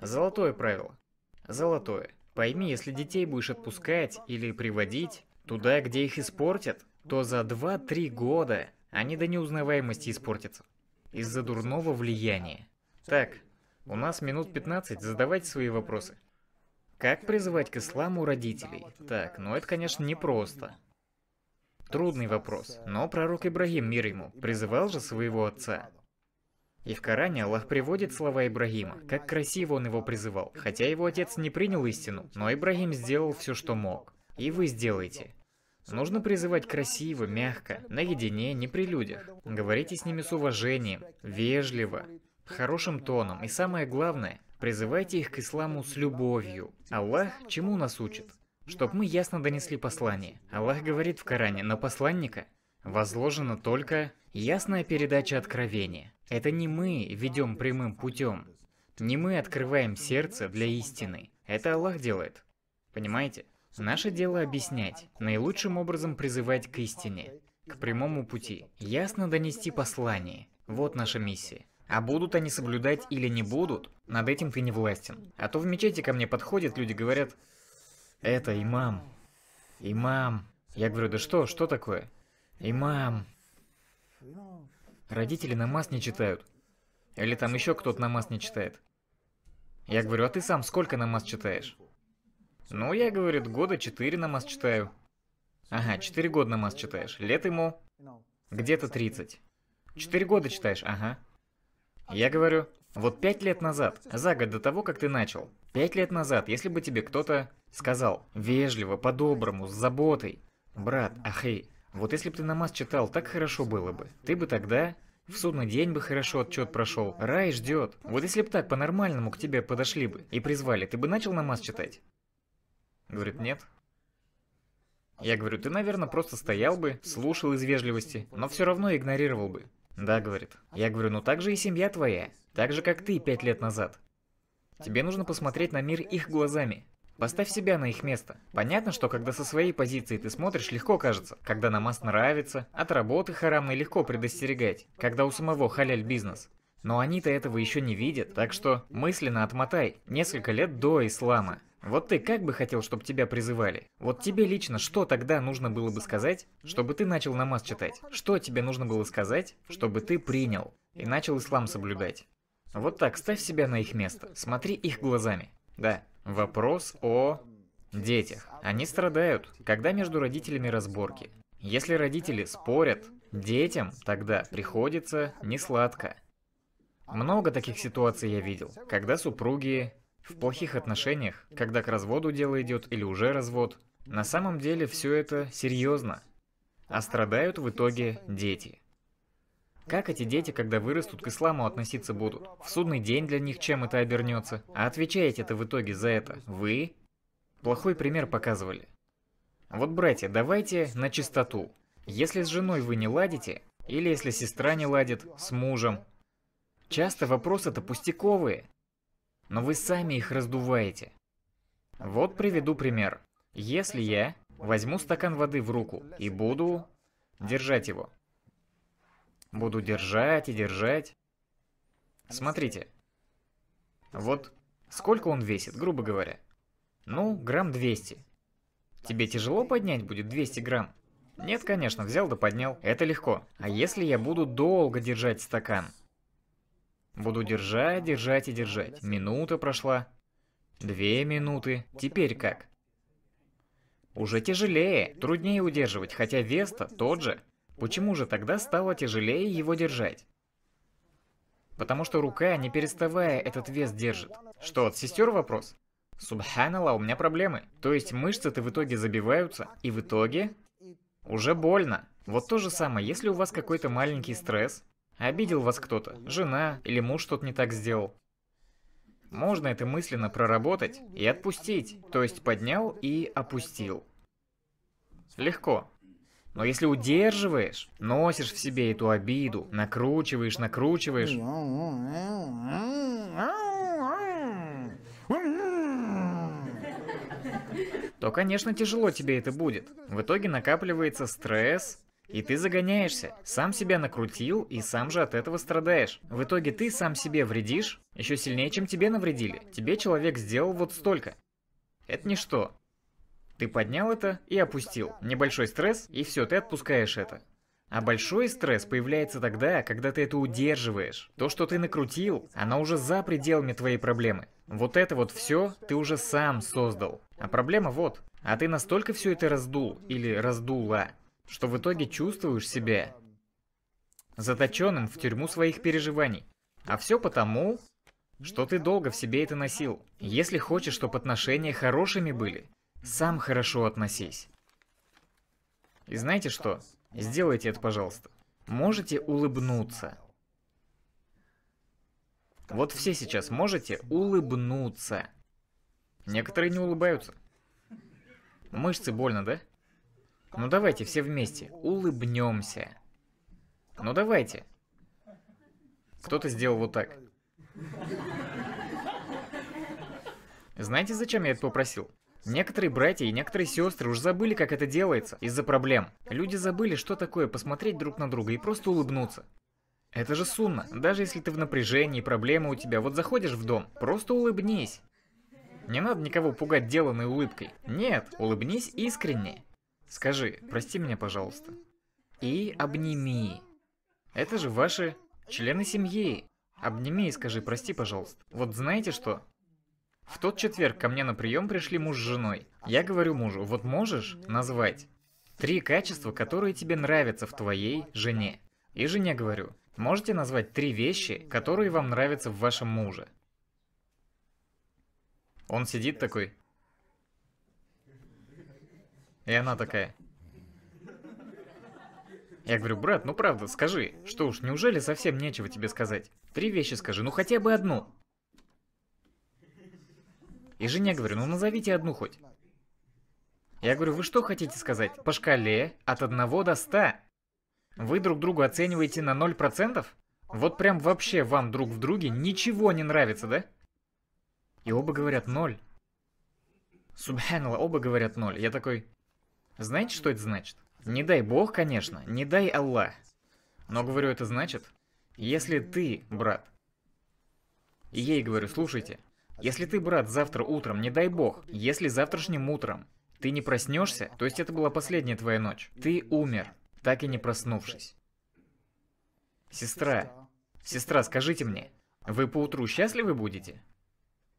Золотое правило. Золотое. Пойми, если детей будешь отпускать или приводить туда, где их испортят, то за 2-3 года они до неузнаваемости испортятся. Из-за дурного влияния. Так, у нас минут 15, задавайте свои вопросы. Как призывать к исламу родителей? Так, ну это, конечно, непросто. Трудный вопрос, но пророк Ибрагим, мир ему, призывал же своего отца. И в Коране Аллах приводит слова Ибрагима, как красиво он его призывал. Хотя его отец не принял истину, но Ибрагим сделал все, что мог. И вы сделаете. Нужно призывать красиво, мягко, наедине, не при людях. Говорите с ними с уважением, вежливо хорошим тоном и самое главное, призывайте их к исламу с любовью. Аллах чему нас учит? Чтоб мы ясно донесли послание. Аллах говорит в Коране, на посланника возложена только ясная передача откровения. Это не мы ведем прямым путем. Не мы открываем сердце для истины. Это Аллах делает. Понимаете? Наше дело объяснять, наилучшим образом призывать к истине, к прямому пути, ясно донести послание. Вот наша миссия. А будут они соблюдать или не будут, над этим ты не властен. А то в мечети ко мне подходят люди, говорят, это имам, имам. Я говорю, да что, что такое? Имам. Родители намаз не читают. Или там еще кто-то намаз не читает. Я говорю, а ты сам сколько намаз читаешь? Ну, я, говорит, года четыре намаз читаю. Ага, четыре года намаз читаешь. Лет ему где-то тридцать. Четыре года читаешь, ага. Я говорю, вот пять лет назад, за год до того, как ты начал, пять лет назад, если бы тебе кто-то сказал вежливо, по-доброму, с заботой, брат, ахей, вот если бы ты намаз читал, так хорошо было бы. Ты бы тогда в судный день бы хорошо отчет прошел. Рай ждет. Вот если бы так по-нормальному к тебе подошли бы и призвали, ты бы начал намаз читать? Говорит, нет. Я говорю, ты, наверное, просто стоял бы, слушал из вежливости, но все равно игнорировал бы. Да, говорит. Я говорю, ну так же и семья твоя. Так же, как ты пять лет назад. Тебе нужно посмотреть на мир их глазами. Поставь себя на их место. Понятно, что когда со своей позиции ты смотришь, легко кажется. Когда намаз нравится, от работы харамы легко предостерегать. Когда у самого халяль бизнес. Но они-то этого еще не видят, так что мысленно отмотай несколько лет до ислама. Вот ты как бы хотел, чтобы тебя призывали? Вот тебе лично что тогда нужно было бы сказать, чтобы ты начал намаз читать? Что тебе нужно было сказать, чтобы ты принял и начал ислам соблюдать? Вот так, ставь себя на их место, смотри их глазами. Да, вопрос о детях. Они страдают, когда между родителями разборки. Если родители спорят, детям тогда приходится несладко. Много таких ситуаций я видел, когда супруги в плохих отношениях, когда к разводу дело идет или уже развод, на самом деле все это серьезно. А страдают в итоге дети. Как эти дети, когда вырастут, к исламу относиться будут? В судный день для них чем это обернется? А отвечаете это в итоге за это? Вы? Плохой пример показывали. Вот, братья, давайте на чистоту. Если с женой вы не ладите, или если сестра не ладит, с мужем, часто вопросы-то пустяковые но вы сами их раздуваете. Вот приведу пример. Если я возьму стакан воды в руку и буду держать его. Буду держать и держать. Смотрите. Вот сколько он весит, грубо говоря? Ну, грамм 200. Тебе тяжело поднять будет 200 грамм? Нет, конечно, взял да поднял. Это легко. А если я буду долго держать стакан? Буду держать, держать и держать. Минута прошла. Две минуты. Теперь как? Уже тяжелее, труднее удерживать, хотя вес-то тот же. Почему же тогда стало тяжелее его держать? Потому что рука, не переставая, этот вес держит. Что, от сестер вопрос? Субханала, у меня проблемы. То есть мышцы-то в итоге забиваются, и в итоге уже больно. Вот то же самое, если у вас какой-то маленький стресс, Обидел вас кто-то, жена или муж что-то не так сделал. Можно это мысленно проработать и отпустить, то есть поднял и опустил. Легко. Но если удерживаешь, носишь в себе эту обиду, накручиваешь, накручиваешь... то, конечно, тяжело тебе это будет. В итоге накапливается стресс, и ты загоняешься, сам себя накрутил и сам же от этого страдаешь. В итоге ты сам себе вредишь, еще сильнее, чем тебе навредили. Тебе человек сделал вот столько. Это ничто. Ты поднял это и опустил. Небольшой стресс, и все, ты отпускаешь это. А большой стресс появляется тогда, когда ты это удерживаешь. То, что ты накрутил, оно уже за пределами твоей проблемы. Вот это вот все ты уже сам создал. А проблема вот. А ты настолько все это раздул или раздула, что в итоге чувствуешь себя заточенным в тюрьму своих переживаний. А все потому, что ты долго в себе это носил. Если хочешь, чтобы отношения хорошими были, сам хорошо относись. И знаете что? Сделайте это, пожалуйста. Можете улыбнуться. Вот все сейчас можете улыбнуться. Некоторые не улыбаются. Мышцы больно, да? Ну давайте все вместе, улыбнемся. Ну давайте. Кто-то сделал вот так. Знаете, зачем я это попросил? Некоторые братья и некоторые сестры уже забыли, как это делается, из-за проблем. Люди забыли, что такое посмотреть друг на друга и просто улыбнуться. Это же сунно. Даже если ты в напряжении, проблемы у тебя, вот заходишь в дом, просто улыбнись. Не надо никого пугать деланной улыбкой. Нет, улыбнись искренне. Скажи, прости меня, пожалуйста. И обними. Это же ваши члены семьи. Обними и скажи, прости, пожалуйста. Вот знаете что? В тот четверг ко мне на прием пришли муж с женой. Я говорю мужу, вот можешь назвать три качества, которые тебе нравятся в твоей жене. И жене говорю, можете назвать три вещи, которые вам нравятся в вашем муже. Он сидит такой, и она такая... Я говорю, брат, ну правда, скажи. Что уж, неужели совсем нечего тебе сказать? Три вещи скажи, ну хотя бы одну. И жене говорю, ну назовите одну хоть. Я говорю, вы что хотите сказать? По шкале от 1 до 100. Вы друг друга оцениваете на 0%? Вот прям вообще вам друг в друге ничего не нравится, да? И оба говорят ноль. Субханала, оба говорят ноль. Я такой, знаете, что это значит? Не дай бог, конечно, не дай Аллах. Но говорю, это значит, если ты, брат, ей говорю, слушайте, если ты, брат, завтра утром, не дай бог, если завтрашним утром ты не проснешься, то есть это была последняя твоя ночь, ты умер, так и не проснувшись. Сестра, сестра, скажите мне, вы поутру счастливы будете?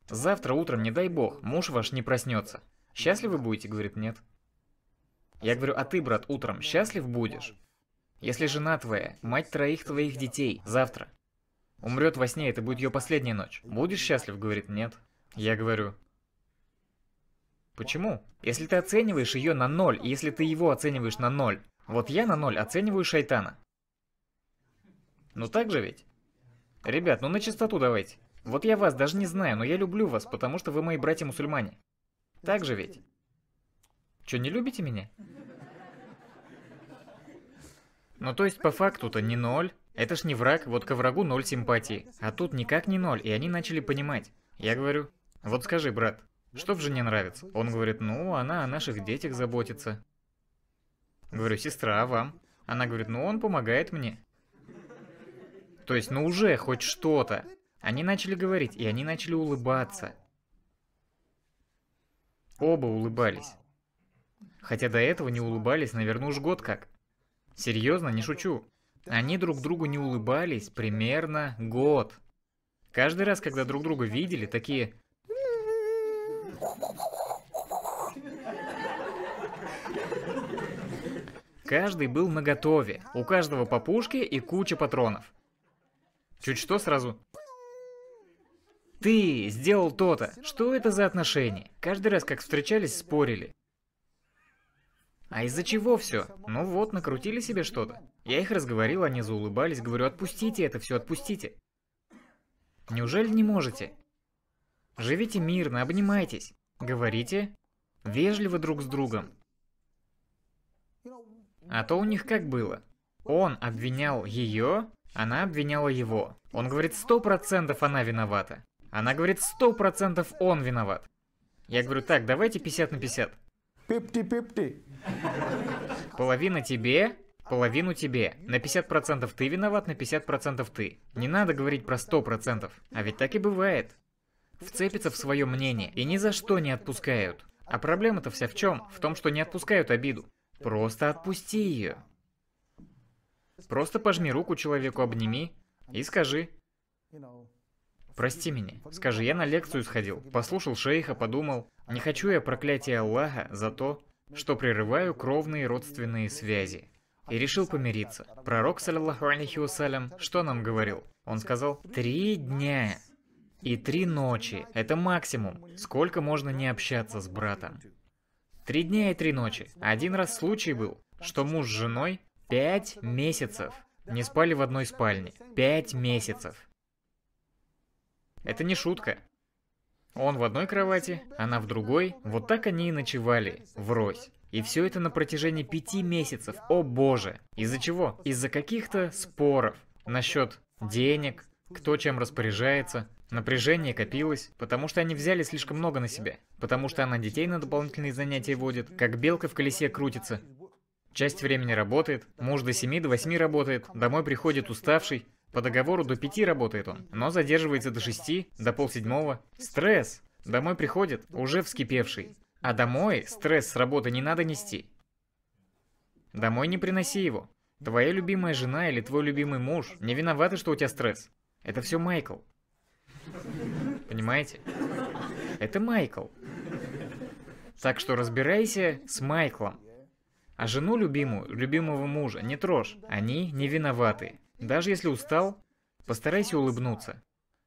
Завтра утром, не дай бог, муж ваш не проснется. Счастливы будете, говорит, нет. Я говорю, а ты, брат, утром счастлив будешь? Если жена твоя, мать троих твоих детей, завтра, умрет во сне, это будет ее последняя ночь, будешь счастлив? Говорит, нет. Я говорю, почему? Если ты оцениваешь ее на ноль, и если ты его оцениваешь на ноль, вот я на ноль оцениваю шайтана. Ну так же ведь? Ребят, ну на чистоту давайте. Вот я вас даже не знаю, но я люблю вас, потому что вы мои братья-мусульмане. Так же ведь? Че, не любите меня? Ну то есть по факту-то не ноль. Это ж не враг, вот ко врагу ноль симпатии. А тут никак не ноль, и они начали понимать. Я говорю, вот скажи, брат, что в жене нравится? Он говорит, ну, она о наших детях заботится. Говорю, сестра, а вам? Она говорит, ну, он помогает мне. То есть, ну уже хоть что-то. Они начали говорить, и они начали улыбаться. Оба улыбались. Хотя до этого не улыбались, наверное, уж год как. Серьезно, не шучу. Они друг другу не улыбались примерно год. Каждый раз, когда друг друга видели, такие... Каждый был наготове, у каждого по пушке и куча патронов. Чуть что сразу... Ты сделал то-то. Что это за отношения? Каждый раз, как встречались, спорили. А из-за чего все? Ну вот, накрутили себе что-то. Я их разговорил, они заулыбались, говорю, отпустите это все, отпустите. Неужели не можете? Живите мирно, обнимайтесь. Говорите вежливо друг с другом. А то у них как было. Он обвинял ее, она обвиняла его. Он говорит, сто процентов она виновата. Она говорит, сто процентов он виноват. Я говорю, так, давайте 50 на 50. Пипти-пипти. Половина тебе, половину тебе. На 50% ты виноват, на 50% ты. Не надо говорить про 100%. А ведь так и бывает. Вцепятся в свое мнение и ни за что не отпускают. А проблема-то вся в чем? В том, что не отпускают обиду. Просто отпусти ее. Просто пожми руку человеку, обними и скажи. Прости меня. Скажи, я на лекцию сходил, послушал шейха, подумал. Не хочу я проклятие Аллаха за то, что прерываю кровные родственные связи. И решил помириться. Пророк, саллиллаху алейхи вассалям, что нам говорил? Он сказал, три дня и три ночи. Это максимум, сколько можно не общаться с братом. Три дня и три ночи. Один раз случай был, что муж с женой пять месяцев не спали в одной спальне. Пять месяцев. Это не шутка. Он в одной кровати, она в другой. Вот так они и ночевали, врозь. И все это на протяжении пяти месяцев, о боже. Из-за чего? Из-за каких-то споров насчет денег, кто чем распоряжается. Напряжение копилось, потому что они взяли слишком много на себя. Потому что она детей на дополнительные занятия водит, как белка в колесе крутится. Часть времени работает, муж до 7 до 8 работает, домой приходит уставший, по договору до пяти работает он, но задерживается до шести, до полседьмого. Стресс! Домой приходит, уже вскипевший. А домой стресс с работы не надо нести. Домой не приноси его. Твоя любимая жена или твой любимый муж не виноваты, что у тебя стресс. Это все Майкл. Понимаете? Это Майкл. Так что разбирайся с Майклом. А жену любимую, любимого мужа не трожь. Они не виноваты. Даже если устал, постарайся улыбнуться.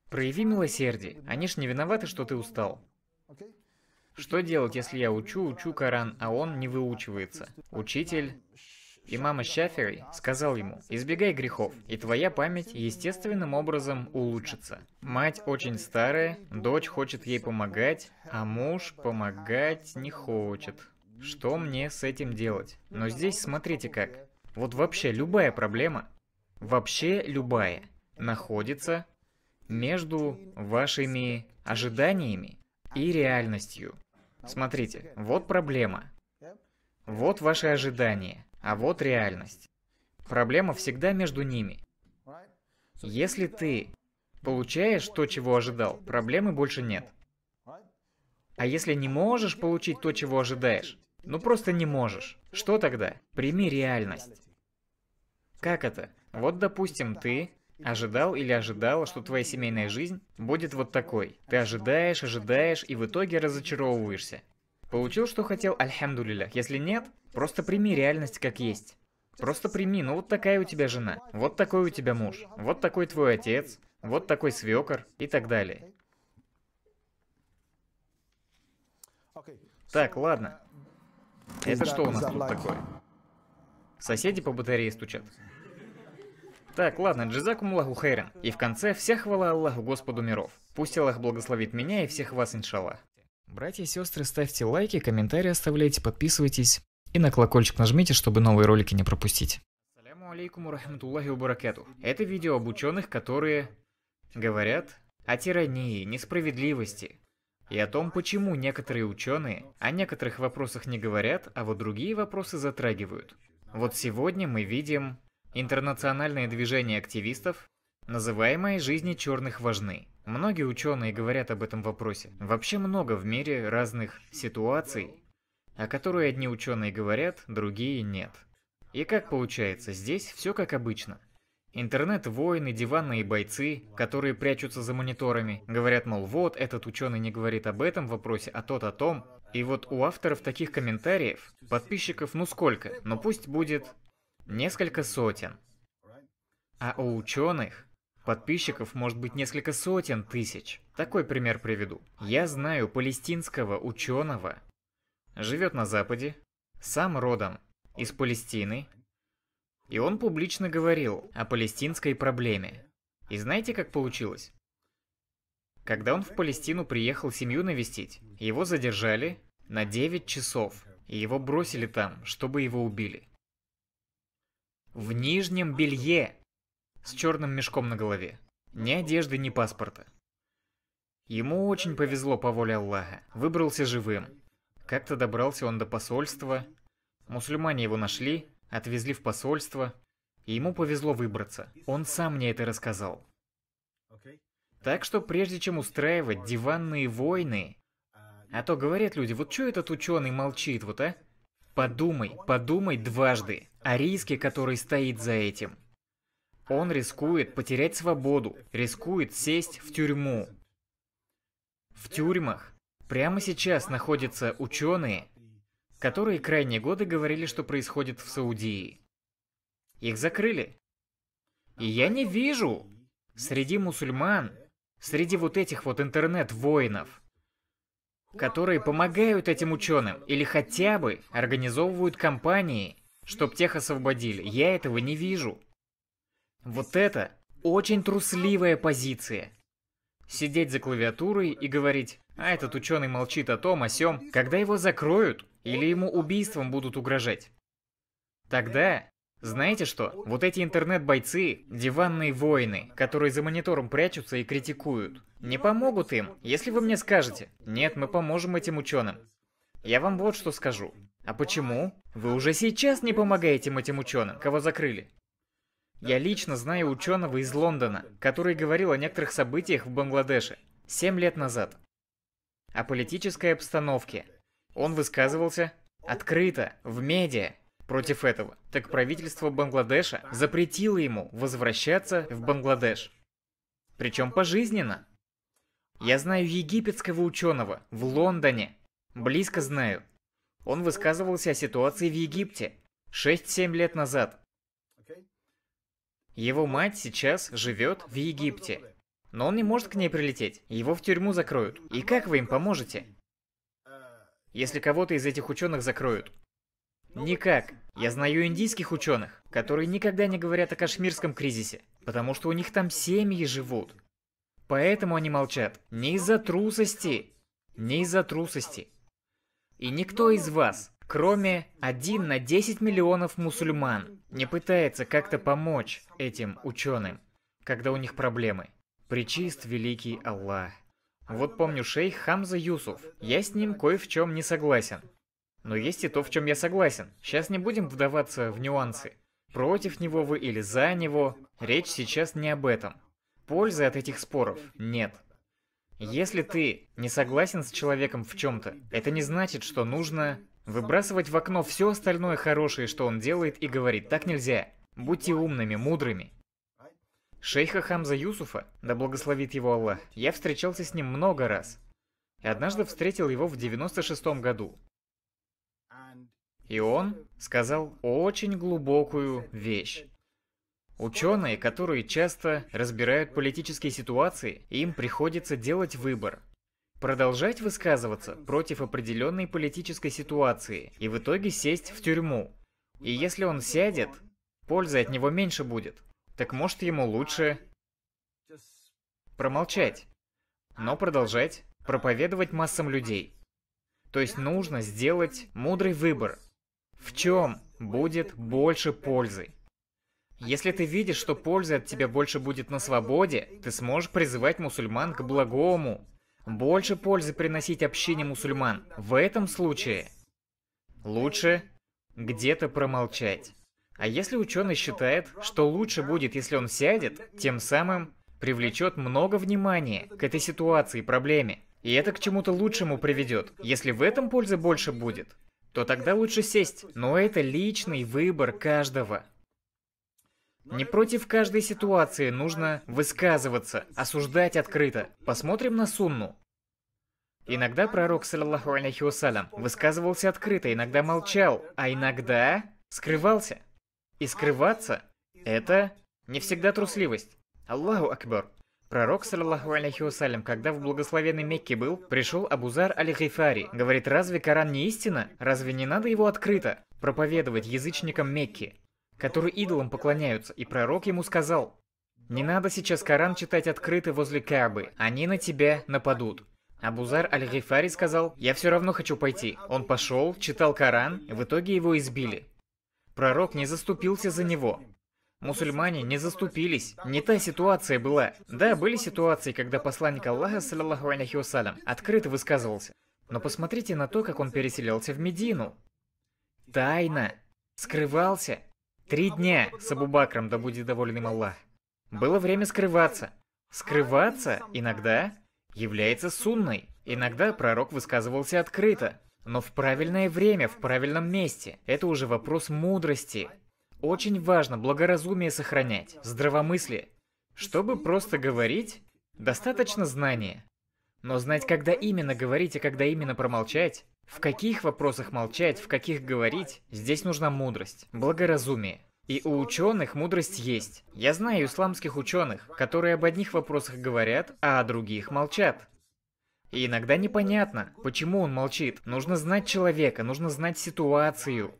Прояви милосердие. Они ж не виноваты, что ты устал. Что делать, если я учу, учу Коран, а он не выучивается? Учитель имама Шафери сказал ему, «Избегай грехов, и твоя память естественным образом улучшится». Мать очень старая, дочь хочет ей помогать, а муж помогать не хочет. Что мне с этим делать? Но здесь смотрите как. Вот вообще любая проблема вообще любая, находится между вашими ожиданиями и реальностью. Смотрите, вот проблема. Вот ваши ожидания, а вот реальность. Проблема всегда между ними. Если ты получаешь то, чего ожидал, проблемы больше нет. А если не можешь получить то, чего ожидаешь, ну просто не можешь, что тогда? Прими реальность. Как это? Вот, допустим, ты ожидал или ожидала, что твоя семейная жизнь будет вот такой. Ты ожидаешь, ожидаешь и в итоге разочаровываешься. Получил, что хотел, альхамдулилях. Если нет, просто прими реальность как есть. Просто прими, ну вот такая у тебя жена, вот такой у тебя муж, вот такой твой отец, вот такой свекор и так далее. Так, ладно. Это что у нас тут такое? Соседи по батарее стучат. Так, ладно, джизакум Аллаху хайрен. И в конце вся хвала Аллаху Господу миров. Пусть Аллах благословит меня и всех вас, иншаллах. Братья и сестры, ставьте лайки, комментарии оставляйте, подписывайтесь. И на колокольчик нажмите, чтобы новые ролики не пропустить. Ассаляму алейкум рахматуллахи убаракату. Это видео об ученых, которые говорят о тирании, несправедливости, и о том, почему некоторые ученые о некоторых вопросах не говорят, а вот другие вопросы затрагивают. Вот сегодня мы видим Интернациональное движение активистов, называемое «Жизни черных важны». Многие ученые говорят об этом вопросе. Вообще много в мире разных ситуаций, о которой одни ученые говорят, другие нет. И как получается, здесь все как обычно. Интернет-воины, диванные бойцы, которые прячутся за мониторами, говорят, мол, вот, этот ученый не говорит об этом вопросе, а тот о том. И вот у авторов таких комментариев, подписчиков ну сколько, но пусть будет несколько сотен. А у ученых подписчиков может быть несколько сотен тысяч. Такой пример приведу. Я знаю палестинского ученого, живет на Западе, сам родом из Палестины, и он публично говорил о палестинской проблеме. И знаете, как получилось? Когда он в Палестину приехал семью навестить, его задержали на 9 часов, и его бросили там, чтобы его убили. В нижнем белье. С черным мешком на голове. Ни одежды, ни паспорта. Ему очень повезло по воле Аллаха. Выбрался живым. Как-то добрался он до посольства. Мусульмане его нашли, отвезли в посольство. И ему повезло выбраться. Он сам мне это рассказал. Так что прежде чем устраивать диванные войны, а то говорят люди, вот что этот ученый молчит, вот а? Подумай, подумай дважды о риске, который стоит за этим. Он рискует потерять свободу, рискует сесть в тюрьму. В тюрьмах прямо сейчас находятся ученые, которые крайние годы говорили, что происходит в Саудии. Их закрыли. И я не вижу среди мусульман, среди вот этих вот интернет-воинов, которые помогают этим ученым или хотя бы организовывают компании, чтоб тех освободили. Я этого не вижу. Вот это очень трусливая позиция. Сидеть за клавиатурой и говорить, а этот ученый молчит о том, о сём, когда его закроют или ему убийством будут угрожать. Тогда, знаете что, вот эти интернет-бойцы, диванные воины, которые за монитором прячутся и критикуют, не помогут им, если вы мне скажете, нет, мы поможем этим ученым. Я вам вот что скажу. А почему? Вы уже сейчас не помогаете этим ученым, кого закрыли. Я лично знаю ученого из Лондона, который говорил о некоторых событиях в Бангладеше 7 лет назад. О политической обстановке. Он высказывался открыто, в медиа, против этого. Так правительство Бангладеша запретило ему возвращаться в Бангладеш. Причем пожизненно. Я знаю египетского ученого в Лондоне. Близко знаю, он высказывался о ситуации в Египте 6-7 лет назад. Его мать сейчас живет в Египте. Но он не может к ней прилететь. Его в тюрьму закроют. И как вы им поможете? Если кого-то из этих ученых закроют. Никак. Я знаю индийских ученых, которые никогда не говорят о кашмирском кризисе, потому что у них там семьи живут. Поэтому они молчат. Не из-за трусости. Не из-за трусости. И никто из вас, кроме 1 на 10 миллионов мусульман, не пытается как-то помочь этим ученым, когда у них проблемы. Причист великий Аллах. Вот помню шейх Хамза Юсуф. Я с ним кое в чем не согласен. Но есть и то, в чем я согласен. Сейчас не будем вдаваться в нюансы. Против него вы или за него. Речь сейчас не об этом. Пользы от этих споров нет. Если ты не согласен с человеком в чем-то, это не значит, что нужно выбрасывать в окно все остальное хорошее, что он делает, и говорит, так нельзя. Будьте умными, мудрыми. Шейха Хамза Юсуфа, да благословит его Аллах, я встречался с ним много раз. И однажды встретил его в 96-м году. И он сказал очень глубокую вещь. Ученые, которые часто разбирают политические ситуации, им приходится делать выбор. Продолжать высказываться против определенной политической ситуации и в итоге сесть в тюрьму. И если он сядет, пользы от него меньше будет. Так может ему лучше промолчать, но продолжать проповедовать массам людей. То есть нужно сделать мудрый выбор. В чем будет больше пользы? Если ты видишь, что пользы от тебя больше будет на свободе, ты сможешь призывать мусульман к благому. Больше пользы приносить общине мусульман. В этом случае лучше где-то промолчать. А если ученый считает, что лучше будет, если он сядет, тем самым привлечет много внимания к этой ситуации и проблеме. И это к чему-то лучшему приведет. Если в этом пользы больше будет, то тогда лучше сесть. Но это личный выбор каждого. Не против каждой ситуации нужно высказываться, осуждать открыто. Посмотрим на сунну. Иногда пророк, саллаху алейхи вассалям, высказывался открыто, иногда молчал, а иногда скрывался. И скрываться – это не всегда трусливость. Аллаху Акбар. Пророк, саллаху алейхи вассалям, когда в благословенной Мекке был, пришел Абузар аль-Гайфари. Говорит, разве Коран не истина? Разве не надо его открыто проповедовать язычникам Мекки? который идолам поклоняются, и пророк ему сказал, «Не надо сейчас Коран читать открыто возле кабы, они на тебя нападут». Абузар Аль-Гифари сказал, «Я все равно хочу пойти». Он пошел, читал Коран, в итоге его избили. Пророк не заступился за него. Мусульмане не заступились. Не та ситуация была. Да, были ситуации, когда посланник Аллаха, саллаху алейхи вассалям, открыто высказывался. Но посмотрите на то, как он переселялся в Медину. Тайно. Скрывался. Три дня с Абубакром, да будет доволен Аллах. Было время скрываться. Скрываться иногда является сунной. Иногда пророк высказывался открыто, но в правильное время, в правильном месте. Это уже вопрос мудрости. Очень важно благоразумие сохранять, здравомыслие. Чтобы просто говорить, достаточно знания. Но знать, когда именно говорить и когда именно промолчать, в каких вопросах молчать, в каких говорить, здесь нужна мудрость, благоразумие. И у ученых мудрость есть. Я знаю исламских ученых, которые об одних вопросах говорят, а о других молчат. И иногда непонятно, почему он молчит. Нужно знать человека, нужно знать ситуацию.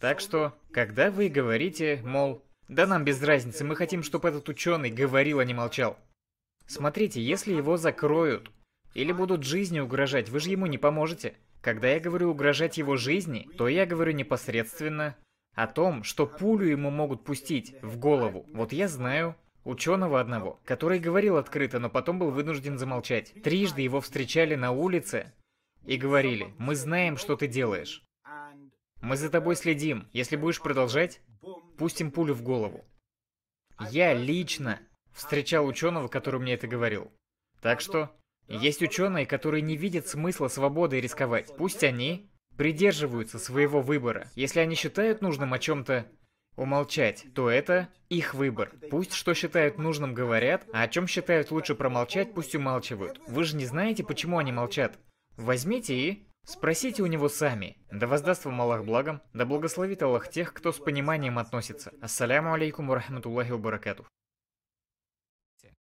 Так что, когда вы говорите, мол, да нам без разницы, мы хотим, чтобы этот ученый говорил, а не молчал. Смотрите, если его закроют, или будут жизни угрожать, вы же ему не поможете. Когда я говорю угрожать его жизни, то я говорю непосредственно о том, что пулю ему могут пустить в голову. Вот я знаю ученого одного, который говорил открыто, но потом был вынужден замолчать. Трижды его встречали на улице и говорили, мы знаем, что ты делаешь. Мы за тобой следим. Если будешь продолжать, пустим пулю в голову. Я лично встречал ученого, который мне это говорил. Так что есть ученые, которые не видят смысла свободы рисковать. Пусть они придерживаются своего выбора. Если они считают нужным о чем-то умолчать, то это их выбор. Пусть что считают нужным говорят, а о чем считают лучше промолчать, пусть умалчивают. Вы же не знаете, почему они молчат. Возьмите и спросите у него сами. Да воздаст вам Аллах благом, да благословит Аллах тех, кто с пониманием относится. Ассаляму алейкум ва рахматуллахи